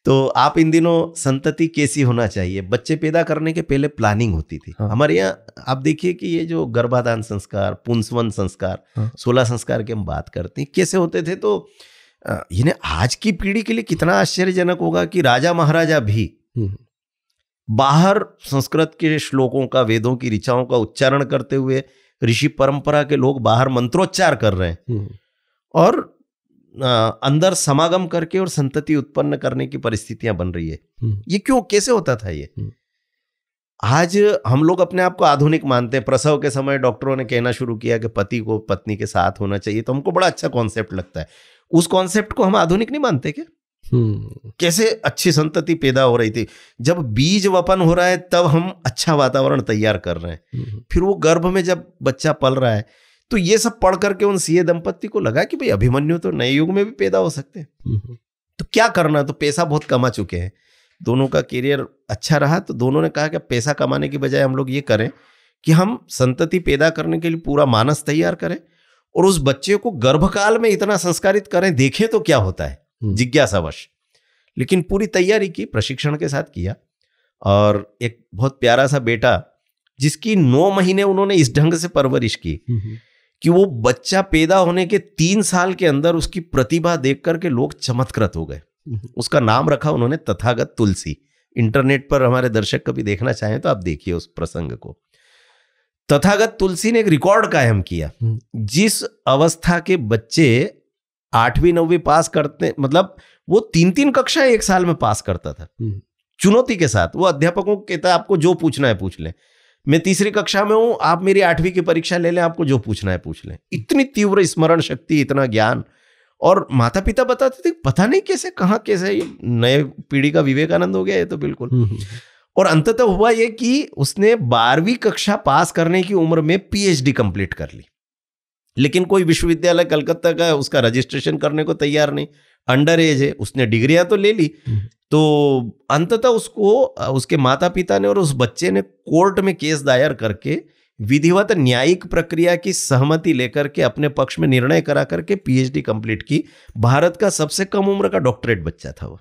तो आप इन दिनों संतति कैसी होना चाहिए बच्चे पैदा करने के पहले प्लानिंग होती थी हाँ। हमारे यहाँ आप देखिए कि ये जो गर्भाधान संस्कार पुंसवन संस्कार हाँ। सोलह संस्कार की हम बात करते हैं कैसे होते थे तो इन्हें आज की पीढ़ी के लिए कितना आश्चर्यजनक होगा कि राजा महाराजा भी हम्म। बाहर संस्कृत के श्लोकों का वेदों की ऋचाओं का उच्चारण करते हुए ऋषि परंपरा के लोग बाहर मंत्रोच्चार कर रहे हैं हम्म। और अंदर समागम करके और संतति उत्पन्न करने की परिस्थितियां बन रही है ये क्यों कैसे होता था ये आज हम लोग अपने आप को आधुनिक मानते हैं प्रसव के समय डॉक्टरों ने कहना शुरू किया कि पति को पत्नी के साथ होना चाहिए तो हमको बड़ा अच्छा कॉन्सेप्ट लगता है उस कॉन्सेप्ट को हम आधुनिक नहीं मानते क्या कैसे अच्छी संतति पैदा हो रही थी जब बीज वपन हो रहा है तब हम अच्छा वातावरण तैयार कर रहे हैं फिर वो गर्भ में जब बच्चा पल रहा है तो ये सब पढ़ करके उन सीए दंपत्ति को लगा कि भाई अभिमन्यु तो नए युग में भी पैदा हो सकते हैं हम्म। तो क्या करना तो पैसा बहुत कमा चुके हैं दोनों का करियर अच्छा रहा तो दोनों ने कहा कि पैसा कमाने की बजाय हम लोग ये करें कि हम संतति पैदा करने के लिए पूरा मानस तैयार करें और उस बच्चे को गर्भकाल में इतना संस्कारित करें देखें तो क्या होता है हम्म। जिज्ञासावश लेकिन पूरी तैयारी की प्रशिक्षण के साथ किया और एक बहुत प्यारा सा बेटा जिसकी नौ महीने उन्होंने इस ढंग से परवरिश की हम्म, कि वो बच्चा पैदा होने के तीन साल के अंदर उसकी प्रतिभा देख करके लोग चमत्कृत हो गए हम्म। उसका नाम रखा उन्होंने तथागत तुलसी इंटरनेट पर हमारे दर्शक कभी देखना चाहें तो आप देखिए उस प्रसंग को तथागत तुलसी ने एक रिकॉर्ड कायम किया हम्म। जिस अवस्था के बच्चे आठवीं नौवीं पास करते मतलब वो तीन तीन कक्षाएं एक साल में पास करता था हम्म। चुनौती के साथ वो अध्यापकों कहता आपको जो पूछना है पूछ लें मैं तीसरी कक्षा में हूं आप मेरी आठवीं की परीक्षा ले लें आपको जो पूछना है पूछ लें इतनी तीव्र स्मरण शक्ति इतना ज्ञान और माता पिता बताते थे पता नहीं कैसे कहाँ कैसे नए पीढ़ी का विवेकानंद हो गया ये तो बिल्कुल हम्म, हम्म। और अंततः हुआ ये कि उसने बारहवीं कक्षा पास करने की उम्र में पीएचडी कंप्लीट कर ली लेकिन कोई विश्वविद्यालय कलकत्ता का उसका रजिस्ट्रेशन करने को तैयार नहीं अंडर एज है उसने डिग्रियां तो ले ली हम्म। तो अंततः उसको उसके माता पिता ने और उस बच्चे ने कोर्ट में केस दायर करके विधिवत न्यायिक प्रक्रिया की सहमति लेकर के अपने पक्ष में निर्णय करा करके पीएचडी कंप्लीट की भारत का सबसे कम उम्र का डॉक्टरेट बच्चा था वो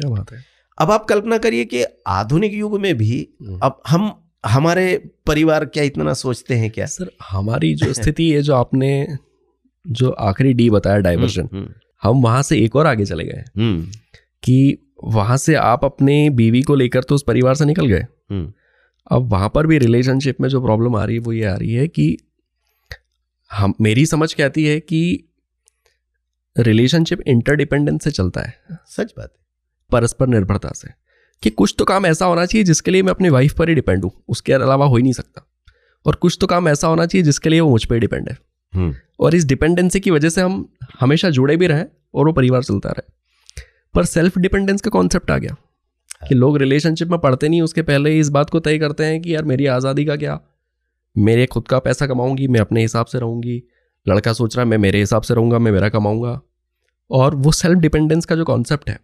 क्या बात है अब आप कल्पना करिए कि आधुनिक युग में भी हम्म। अब हम हमारे परिवार क्या इतना सोचते हैं क्या सर हमारी जो स्थिति है जो आपने जो आखिरी डी बताया डाइवर्जन हम्म, हम वहां से एक और आगे चले गए हम्म। कि वहां से आप अपने बीवी को लेकर तो उस परिवार से निकल गए हम्म। अब वहां पर भी रिलेशनशिप में जो प्रॉब्लम आ रही है वो ये आ रही है कि हम मेरी समझ कहती है कि रिलेशनशिप इंटरडिपेंडेंस से चलता है सच बात परस्पर निर्भरता से कि कुछ तो काम ऐसा होना चाहिए जिसके लिए मैं अपनी वाइफ पर ही डिपेंड हूँ उसके अलावा हो ही नहीं सकता और कुछ तो काम ऐसा होना चाहिए जिसके लिए वो मुझ पर डिपेंड है हम्म। और इस डिपेंडेंसी की वजह से हम हमेशा जुड़े भी रहें और वो परिवार चलता रहे पर सेल्फ डिपेंडेंस का कॉन्सेप्ट आ गया कि लोग रिलेशनशिप में पढ़ते नहीं उसके पहले इस बात को तय करते हैं कि यार मेरी आज़ादी का क्या मेरे खुद का पैसा कमाऊंगी मैं अपने हिसाब से रहूंगी लड़का सोच रहा है मैं मेरे हिसाब से रहूंगा मैं मेरा कमाऊंगा और वो सेल्फ डिपेंडेंस का जो कॉन्सेप्ट है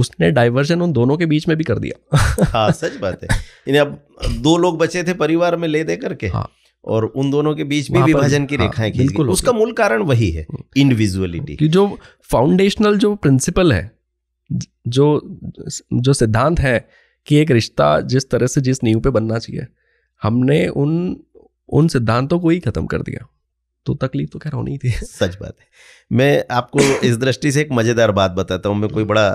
उसने डाइवर्जन उन दोनों के बीच में भी कर दिया हाँ सच बात है इन्हें अब दो लोग बचे थे परिवार में ले दे करके हाँ और उन दोनों के बीच में विभाजन की हाँ, रेखाएं खींच गई उसका मूल कारण वही है इंडिविजुअलिटी हाँ। कि जो फाउंडेशनल जो प्रिंसिपल है जो जो सिद्धांत है कि एक रिश्ता जिस तरह से जिस नींव पे बनना चाहिए हमने उन उन सिद्धांतों को ही खत्म कर दिया तो तकलीफ तो खैर होनी थी सच बात है मैं आपको इस दृष्टि से एक मज़ेदार बात बताता हूँ मैं कोई बड़ा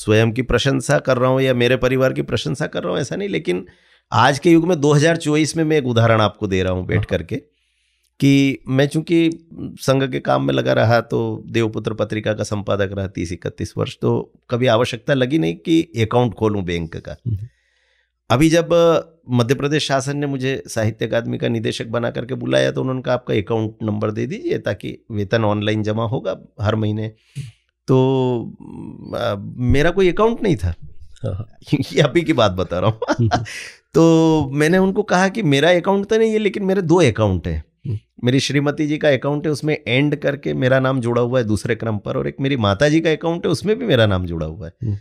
स्वयं की प्रशंसा कर रहा हूँ या मेरे परिवार की प्रशंसा कर रहा हूँ ऐसा नहीं लेकिन आज के युग में 2024 में मैं एक उदाहरण आपको दे रहा हूँ बैठ हाँ। करके कि मैं चूंकि संघ के काम में लगा रहा तो देवपुत्र पत्रिका का संपादक रहा तीस इकतीस वर्ष तो कभी आवश्यकता लगी नहीं कि अकाउंट खोलूं बैंक का हम्म। अभी जब मध्य प्रदेश शासन ने मुझे साहित्य अकादमी का निदेशक बना करके बुलाया तो उन्होंने कहा आपका अकाउंट नंबर दे दीजिए ताकि वेतन ऑनलाइन जमा होगा हर महीने तो आ, मेरा कोई अकाउंट नहीं था हाँ। अभी की बात बता रहा हूँ हम्म। तो मैंने उनको कहा कि मेरा अकाउंट तो नहीं है लेकिन मेरे दो अकाउंट हैं हम्म। मेरी श्रीमती जी का अकाउंट है उसमें एंड करके मेरा नाम जुड़ा हुआ है दूसरे क्रम पर और एक मेरी माता जी का अकाउंट है उसमें भी मेरा नाम जुड़ा हुआ है हम्म।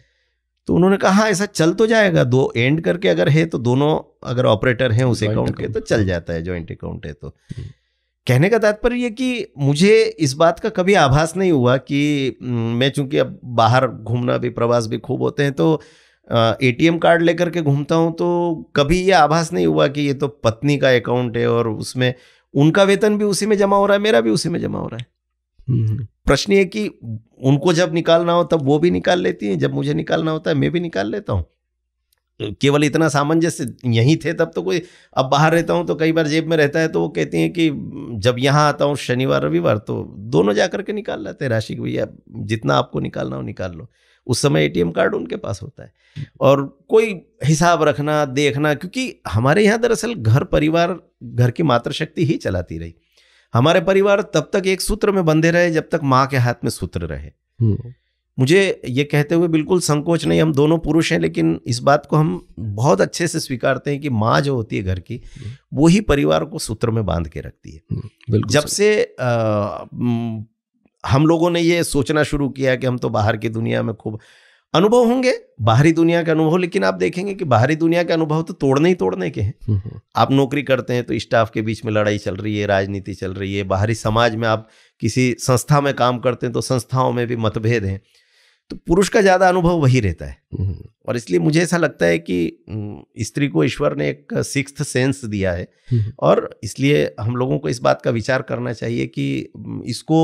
तो उन्होंने कहा हाँ ऐसा चल तो जाएगा दो एंड करके अगर है तो दोनों अगर ऑपरेटर हैं उस अकाउंट के तो चल जाता है ज्वाइंट अकाउंट है तो हम्म। कहने का तात्पर्य कि मुझे इस बात का कभी आभास नहीं हुआ कि मैं चूंकि अब बाहर घूमना भी प्रवास भी खूब होते हैं तो एटीएम कार्ड लेकर के घूमता हूँ तो कभी ये आभास नहीं हुआ कि ये तो पत्नी का अकाउंट है और उसमें उनका वेतन भी उसी में जमा हो रहा है मेरा भी उसी में जमा हो रहा है हम्म। प्रश्न ये कि उनको जब निकालना हो तब वो भी निकाल लेती हैं जब मुझे निकालना होता है मैं भी निकाल लेता हूँ केवल इतना सामंजस्य यहीं थे तब तो कोई अब बाहर रहता हूँ तो कई बार जेब में रहता है तो वो कहती हैं कि जब यहाँ आता हूँ शनिवार रविवार तो दोनों जा करके निकाल लेते हैं राशि भैया जितना आपको निकालना हो निकाल लो उस समय एटीएम कार्ड उनके पास होता है हम्म। और कोई हिसाब रखना देखना क्योंकि हमारे यहाँ दरअसल घर परिवार घर की मातृशक्ति ही चलाती रही हमारे परिवार तब तक एक सूत्र में बंधे रहे जब तक माँ के हाथ में सूत्र रहे हम्म। मुझे ये कहते हुए बिल्कुल संकोच नहीं हम दोनों पुरुष हैं लेकिन इस बात को हम बहुत अच्छे से स्वीकारते हैं कि माँ जो होती है घर की हम्म। वो ही परिवार को सूत्र में बांध के रखती है जब से हम लोगों ने ये सोचना शुरू किया कि हम तो बाहर की दुनिया में खूब अनुभव होंगे बाहरी दुनिया के अनुभव लेकिन आप देखेंगे कि बाहरी दुनिया के अनुभव तो तोड़ने ही तोड़ने के हैं हम्म, हम्म। आप नौकरी करते हैं तो स्टाफ के बीच में लड़ाई चल रही है राजनीति चल रही है बाहरी समाज में आप किसी संस्था में काम करते हैं तो संस्थाओं में भी मतभेद हैं तो पुरुष का ज़्यादा अनुभव वही रहता है हम्म, और इसलिए मुझे ऐसा लगता है कि स्त्री को ईश्वर ने एक सिक्स सेंस दिया है और इसलिए हम लोगों को इस बात का विचार करना चाहिए कि इसको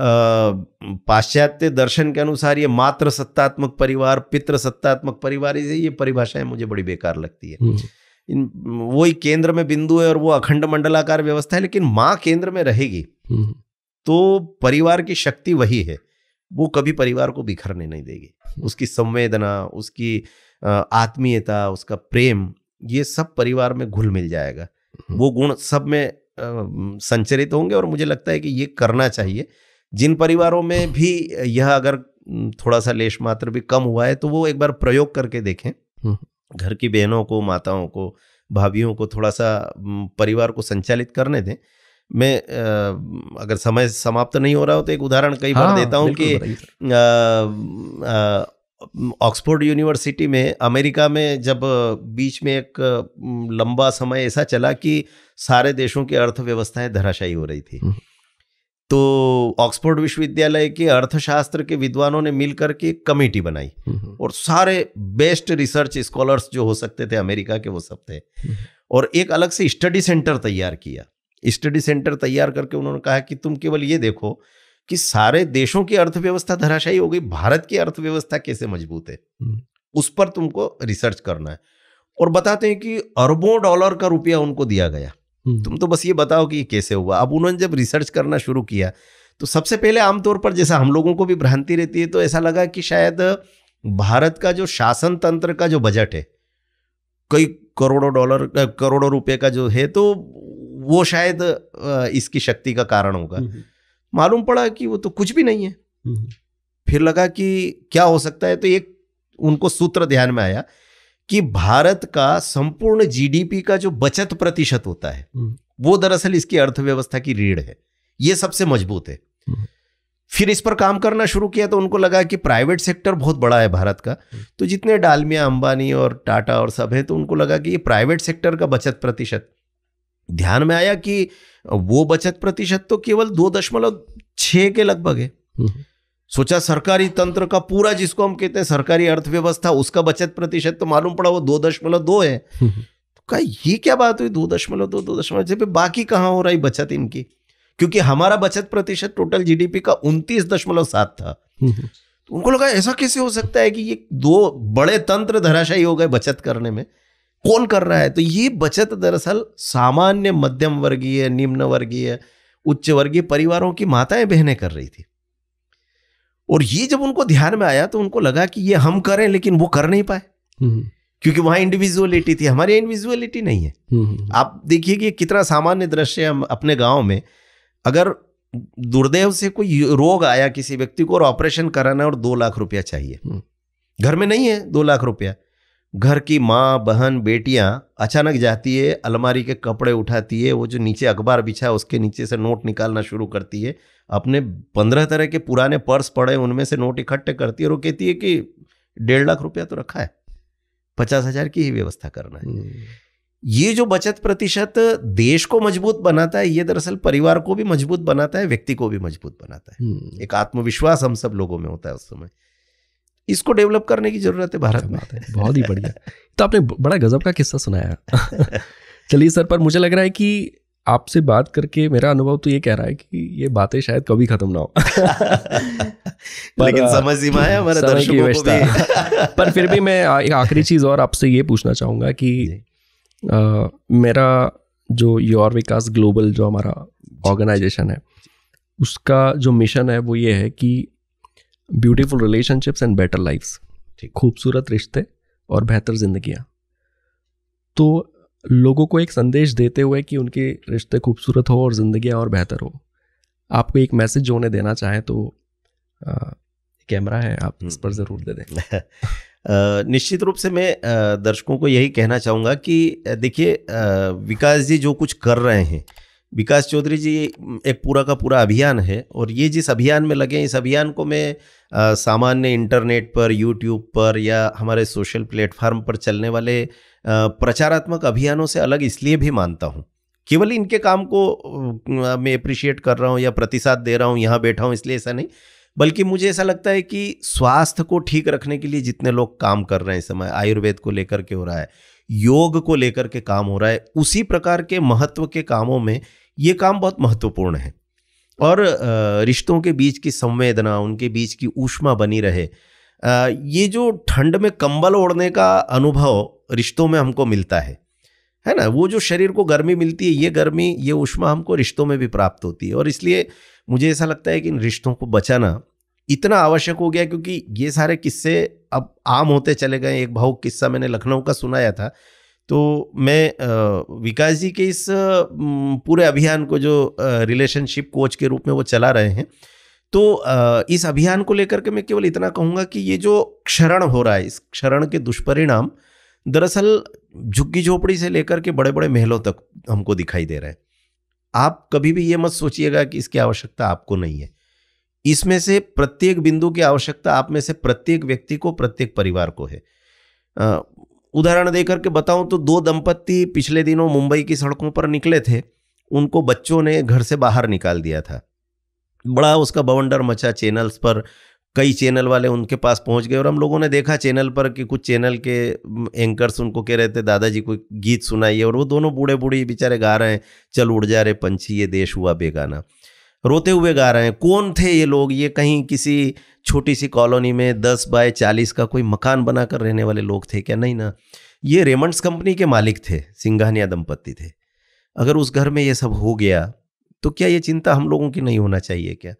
पाश्चात्य दर्शन के अनुसार ये मात्र सत्तात्मक परिवार पित्र सत्तात्मक परिवार ये परिभाषाएं मुझे बड़ी बेकार लगती है हम्म। इन ही केंद्र में बिंदु है और वो अखंड मंडलाकार व्यवस्था है लेकिन माँ केंद्र में रहेगी हम्म। तो परिवार की शक्ति वही है वो कभी परिवार को बिखरने नहीं देगी उसकी संवेदना उसकी आत्मीयता उसका प्रेम ये सब परिवार में घुल मिल जाएगा हम्म। वो गुण सब में संचरित होंगे और मुझे लगता है कि ये करना चाहिए जिन परिवारों में भी यह अगर थोड़ा सा लेश मात्र भी कम हुआ है तो वो एक बार प्रयोग करके देखें घर की बहनों को माताओं को भाभीियों को थोड़ा सा परिवार को संचालित करने दें मैं अगर समय समाप्त नहीं हो रहा हो तो एक उदाहरण कई हाँ, बार देता हूँ कि ऑक्सफोर्ड यूनिवर्सिटी में अमेरिका में जब बीच में एक लंबा समय ऐसा चला कि सारे देशों की अर्थव्यवस्थाएं धराशायी हो रही थी तो ऑक्सफोर्ड विश्वविद्यालय के अर्थशास्त्र के विद्वानों ने मिलकर के एक कमेटी बनाई और सारे बेस्ट रिसर्च स्कॉलर्स जो हो सकते थे अमेरिका के वो सब थे और एक अलग से स्टडी सेंटर तैयार किया स्टडी सेंटर तैयार करके उन्होंने कहा कि तुम केवल ये देखो कि सारे देशों की अर्थव्यवस्था धराशायी हो गई भारत की अर्थव्यवस्था कैसे मजबूत है हम्म। उस पर तुमको रिसर्च करना है और बताते हैं कि अरबों डॉलर का रुपया उनको दिया गया हम्म। तुम तो बस ये बताओ कि ये कैसे हुआ अब उन्होंने जब रिसर्च करना शुरू किया तो सबसे पहले आमतौर पर जैसा हम लोगों को भी भ्रांति रहती है तो ऐसा लगा कि शायद भारत का जो शासन तंत्र का जो बजट है कई करोड़ों डॉलर करोड़ों रुपए का जो है तो वो शायद इसकी शक्ति का कारण होगा हम्म, हम्म। मालूम पड़ा कि वो तो कुछ भी नहीं है फिर लगा कि क्या हो सकता है तो एक उनको सूत्र ध्यान में आया कि भारत का संपूर्ण जीडीपी का जो बचत प्रतिशत होता है हम्म। वो दरअसल इसकी अर्थव्यवस्था की रीढ़ है ये सबसे मजबूत है हम्म। फिर इस पर काम करना शुरू किया तो उनको लगा कि प्राइवेट सेक्टर बहुत बड़ा है भारत का हम्म। तो जितने डालमिया अंबानी और टाटा और सब है तो उनको लगा कि ये प्राइवेट सेक्टर का बचत प्रतिशत ध्यान में आया कि वो बचत प्रतिशत तो केवल दो दशमलव छः के लगभग है सोचा सरकारी तंत्र का पूरा जिसको हम कहते हैं सरकारी अर्थव्यवस्था उसका बचत प्रतिशत तो मालूम पड़ा वो दो दशमलव दो है तो कहा ये क्या बात हुई दो दशमलव दो दो दशमलव जब बाकी कहाँ हो रही बचत इनकी क्योंकि हमारा बचत प्रतिशत टोटल जीडीपी का उनतीस दशमलव सात था तो उनको लगा ऐसा कैसे हो सकता है कि ये दो बड़े तंत्र धराशायी हो गए बचत करने में कौन कर रहा है तो ये बचत दरअसल सामान्य मध्यम वर्गीय निम्न वर्गीय उच्च वर्गीय परिवारों की माताएं बहनें कर रही थी और ये जब उनको ध्यान में आया तो उनको लगा कि ये हम करें लेकिन वो कर नहीं पाए हम्म, हम्म। क्योंकि वहां इंडिविजुअलिटी थी हमारी इंडिविजुअलिटी नहीं है हम्म, आप देखिए कि कितना सामान्य दृश्य हम अपने गाँव में अगर दुर्देव से कोई रोग आया किसी व्यक्ति को और ऑपरेशन कराना और दो लाख रुपया चाहिए घर में नहीं है दो लाख रुपया घर की माँ बहन बेटियां अचानक जाती है अलमारी के कपड़े उठाती है वो जो नीचे अखबार बिछा है उसके नीचे से नोट निकालना शुरू करती है अपने पंद्रह तरह के पुराने पर्स पड़े उनमें से नोट इकट्ठे करती है और वो कहती है कि डेढ़ लाख रुपया तो रखा है पचास हजार की ही व्यवस्था करना है हम्म। ये जो बचत प्रतिशत देश को मजबूत बनाता है ये दरअसल परिवार को भी मजबूत बनाता है व्यक्ति को भी मजबूत बनाता है हम्म। एक आत्मविश्वास हम सब लोगों में होता है उस समय इसको डेवलप करने की जरूरत है भारत में है बहुत ही बढ़िया तो आपने बड़ा गजब का किस्सा सुनाया चलिए सर पर मुझे लग रहा है कि आपसे बात करके मेरा अनुभव तो ये कह रहा है कि ये बातें शायद कभी खत्म ना हो लेकिन समझ ही माया हमारे दर्शकों को भी पर फिर भी मैं एक आखिरी चीज़ और आपसे ये पूछना चाहूँगा कि आ, मेरा जो योर विकास ग्लोबल जो हमारा ऑर्गेनाइजेशन है उसका जो मिशन है वो ये है कि beautiful relationships and better lifes खूबसूरत रिश्ते और बेहतर जिंदगी तो लोगों को एक संदेश देते हुए कि उनके रिश्ते खूबसूरत हो और ज़िंदगी और बेहतर हो आपको एक मैसेज जो उन्हें देना चाहें तो कैमरा है आप इस पर हम्म। ज़रूर दे दें निश्चित रूप से मैं दर्शकों को यही कहना चाहूँगा कि देखिए विकास जी जो कुछ कर रहे हैं विकास चौधरी जी एक पूरा का पूरा अभियान है और ये जिस अभियान में लगे इस अभियान को मैं सामान्य इंटरनेट पर यूट्यूब पर या हमारे सोशल प्लेटफार्म पर चलने वाले प्रचारात्मक अभियानों से अलग इसलिए भी मानता हूँ केवल इनके काम को मैं अप्रिशिएट कर रहा हूँ या प्रतिसाद दे रहा हूँ यहाँ बैठा हूँ इसलिए ऐसा नहीं बल्कि मुझे ऐसा लगता है कि स्वास्थ्य को ठीक रखने के लिए जितने लोग काम कर रहे हैं इस समय आयुर्वेद को लेकर के हो रहा है योग को लेकर के काम हो रहा है उसी प्रकार के महत्व के कामों में ये काम बहुत महत्वपूर्ण है और रिश्तों के बीच की संवेदना उनके बीच की ऊष्मा बनी रहे ये जो ठंड में कंबल ओढ़ने का अनुभव रिश्तों में हमको मिलता है है ना वो जो शरीर को गर्मी मिलती है ये गर्मी ये ऊष्मा हमको रिश्तों में भी प्राप्त होती है और इसलिए मुझे ऐसा लगता है कि इन रिश्तों को बचाना इतना आवश्यक हो गया क्योंकि ये सारे किस्से अब आम होते चले गए एक भावुक किस्सा मैंने लखनऊ का सुनाया था तो मैं विकास जी के इस पूरे अभियान को जो रिलेशनशिप कोच के रूप में वो चला रहे हैं तो इस अभियान को लेकर के मैं केवल इतना कहूँगा कि ये जो क्षरण हो रहा है इस क्षरण के दुष्परिणाम दरअसल झुग्गी झोपड़ी से लेकर के बड़े बड़े महलों तक हमको दिखाई दे रहे हैं आप कभी भी ये मत सोचिएगा कि इसकी आवश्यकता आपको नहीं है इसमें से प्रत्येक बिंदु की आवश्यकता आप में से प्रत्येक व्यक्ति को प्रत्येक परिवार को है उदाहरण देकर के बताऊं तो दो दंपत्ति पिछले दिनों मुंबई की सड़कों पर निकले थे उनको बच्चों ने घर से बाहर निकाल दिया था बड़ा उसका बवंडर मचा चैनल्स पर कई चैनल वाले उनके पास पहुंच गए और हम लोगों ने देखा चैनल पर कि कुछ चैनल के एंकर्स उनको कह रहे थे दादाजी कोई गीत सुनाइए और वो दोनों बूढ़े बूढ़ी बेचारे गा रहे हैं चल उड़ जा रहे पंछी ये देश हुआ बेगाना रोते हुए गा रहे हैं कौन थे ये लोग ये कहीं किसी छोटी सी कॉलोनी में दस बाय चालीस का कोई मकान बनाकर रहने वाले लोग थे क्या नहीं ना ये रेमंड्स कंपनी के मालिक थे सिंघानिया दंपत्ति थे अगर उस घर में ये सब हो गया तो क्या ये चिंता हम लोगों की नहीं होना चाहिए क्या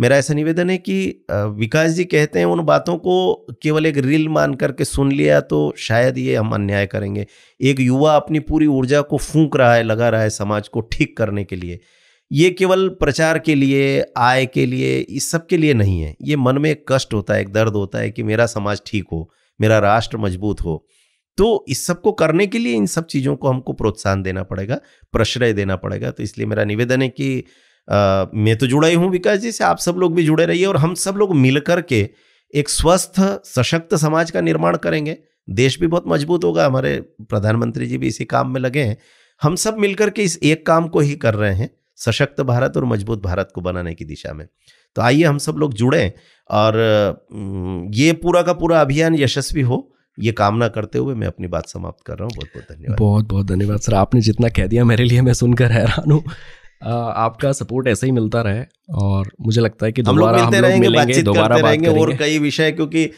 मेरा ऐसा निवेदन है कि विकास जी कहते हैं उन बातों को केवल एक रील मान करके सुन लिया तो शायद ये हम अन्याय करेंगे एक युवा अपनी पूरी ऊर्जा को फूंक रहा है लगा रहा है समाज को ठीक करने के लिए ये केवल प्रचार के लिए आय के लिए इस सब के लिए नहीं है ये मन में एक कष्ट होता है एक दर्द होता है कि मेरा समाज ठीक हो मेरा राष्ट्र मजबूत हो तो इस सब को करने के लिए इन सब चीज़ों को हमको प्रोत्साहन देना पड़ेगा प्रश्रय देना पड़ेगा तो इसलिए मेरा निवेदन है कि आ, मैं तो जुड़ा ही हूँ विकास जी से आप सब लोग भी जुड़े रहिए और हम सब लोग मिल के एक स्वस्थ सशक्त समाज का निर्माण करेंगे देश भी बहुत मजबूत होगा हमारे प्रधानमंत्री जी भी इसी काम में लगे हैं हम सब मिलकर के इस एक काम को ही कर रहे हैं सशक्त भारत और मजबूत भारत को बनाने की दिशा में तो आइए हम सब लोग जुड़े और ये पूरा का पूरा अभियान यशस्वी हो ये कामना करते हुए मैं अपनी बात समाप्त कर रहा हूँ बहुत बहुत धन्यवाद बहुत बहुत धन्यवाद सर आपने जितना कह दिया मेरे लिए मैं सुनकर हैरान हूँ आपका सपोर्ट ऐसे ही मिलता रहे और मुझे लगता है कि दोबारा हम लोग मिलते रहेंगे दोबारा रहेंगे और कई विषय क्योंकि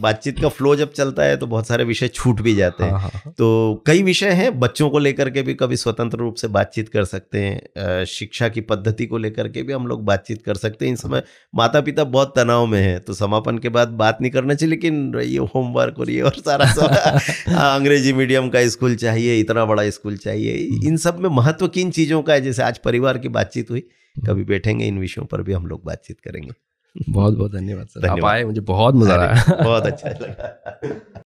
बातचीत का फ्लो जब चलता है तो बहुत सारे विषय छूट भी जाते हैं हाँ, हाँ, हाँ। तो कई विषय हैं बच्चों को लेकर के भी कभी स्वतंत्र रूप से बातचीत कर सकते हैं शिक्षा की पद्धति को लेकर के भी हम लोग बातचीत कर सकते हैं इन समय माता पिता बहुत तनाव में है तो समापन के बाद बात नहीं करना चाहिए लेकिन ये होमवर्क और ये और सारा सारा हाँ, अंग्रेजी मीडियम का स्कूल चाहिए इतना बड़ा स्कूल चाहिए हम्म। इन सब में महत्व किन चीज़ों का है जैसे आज परिवार की बातचीत हुई कभी बैठेंगे इन विषयों पर भी हम लोग बातचीत करेंगे बहुत बहुत धन्यवाद सर आप आए मुझे बहुत मजा आया बहुत अच्छा लगा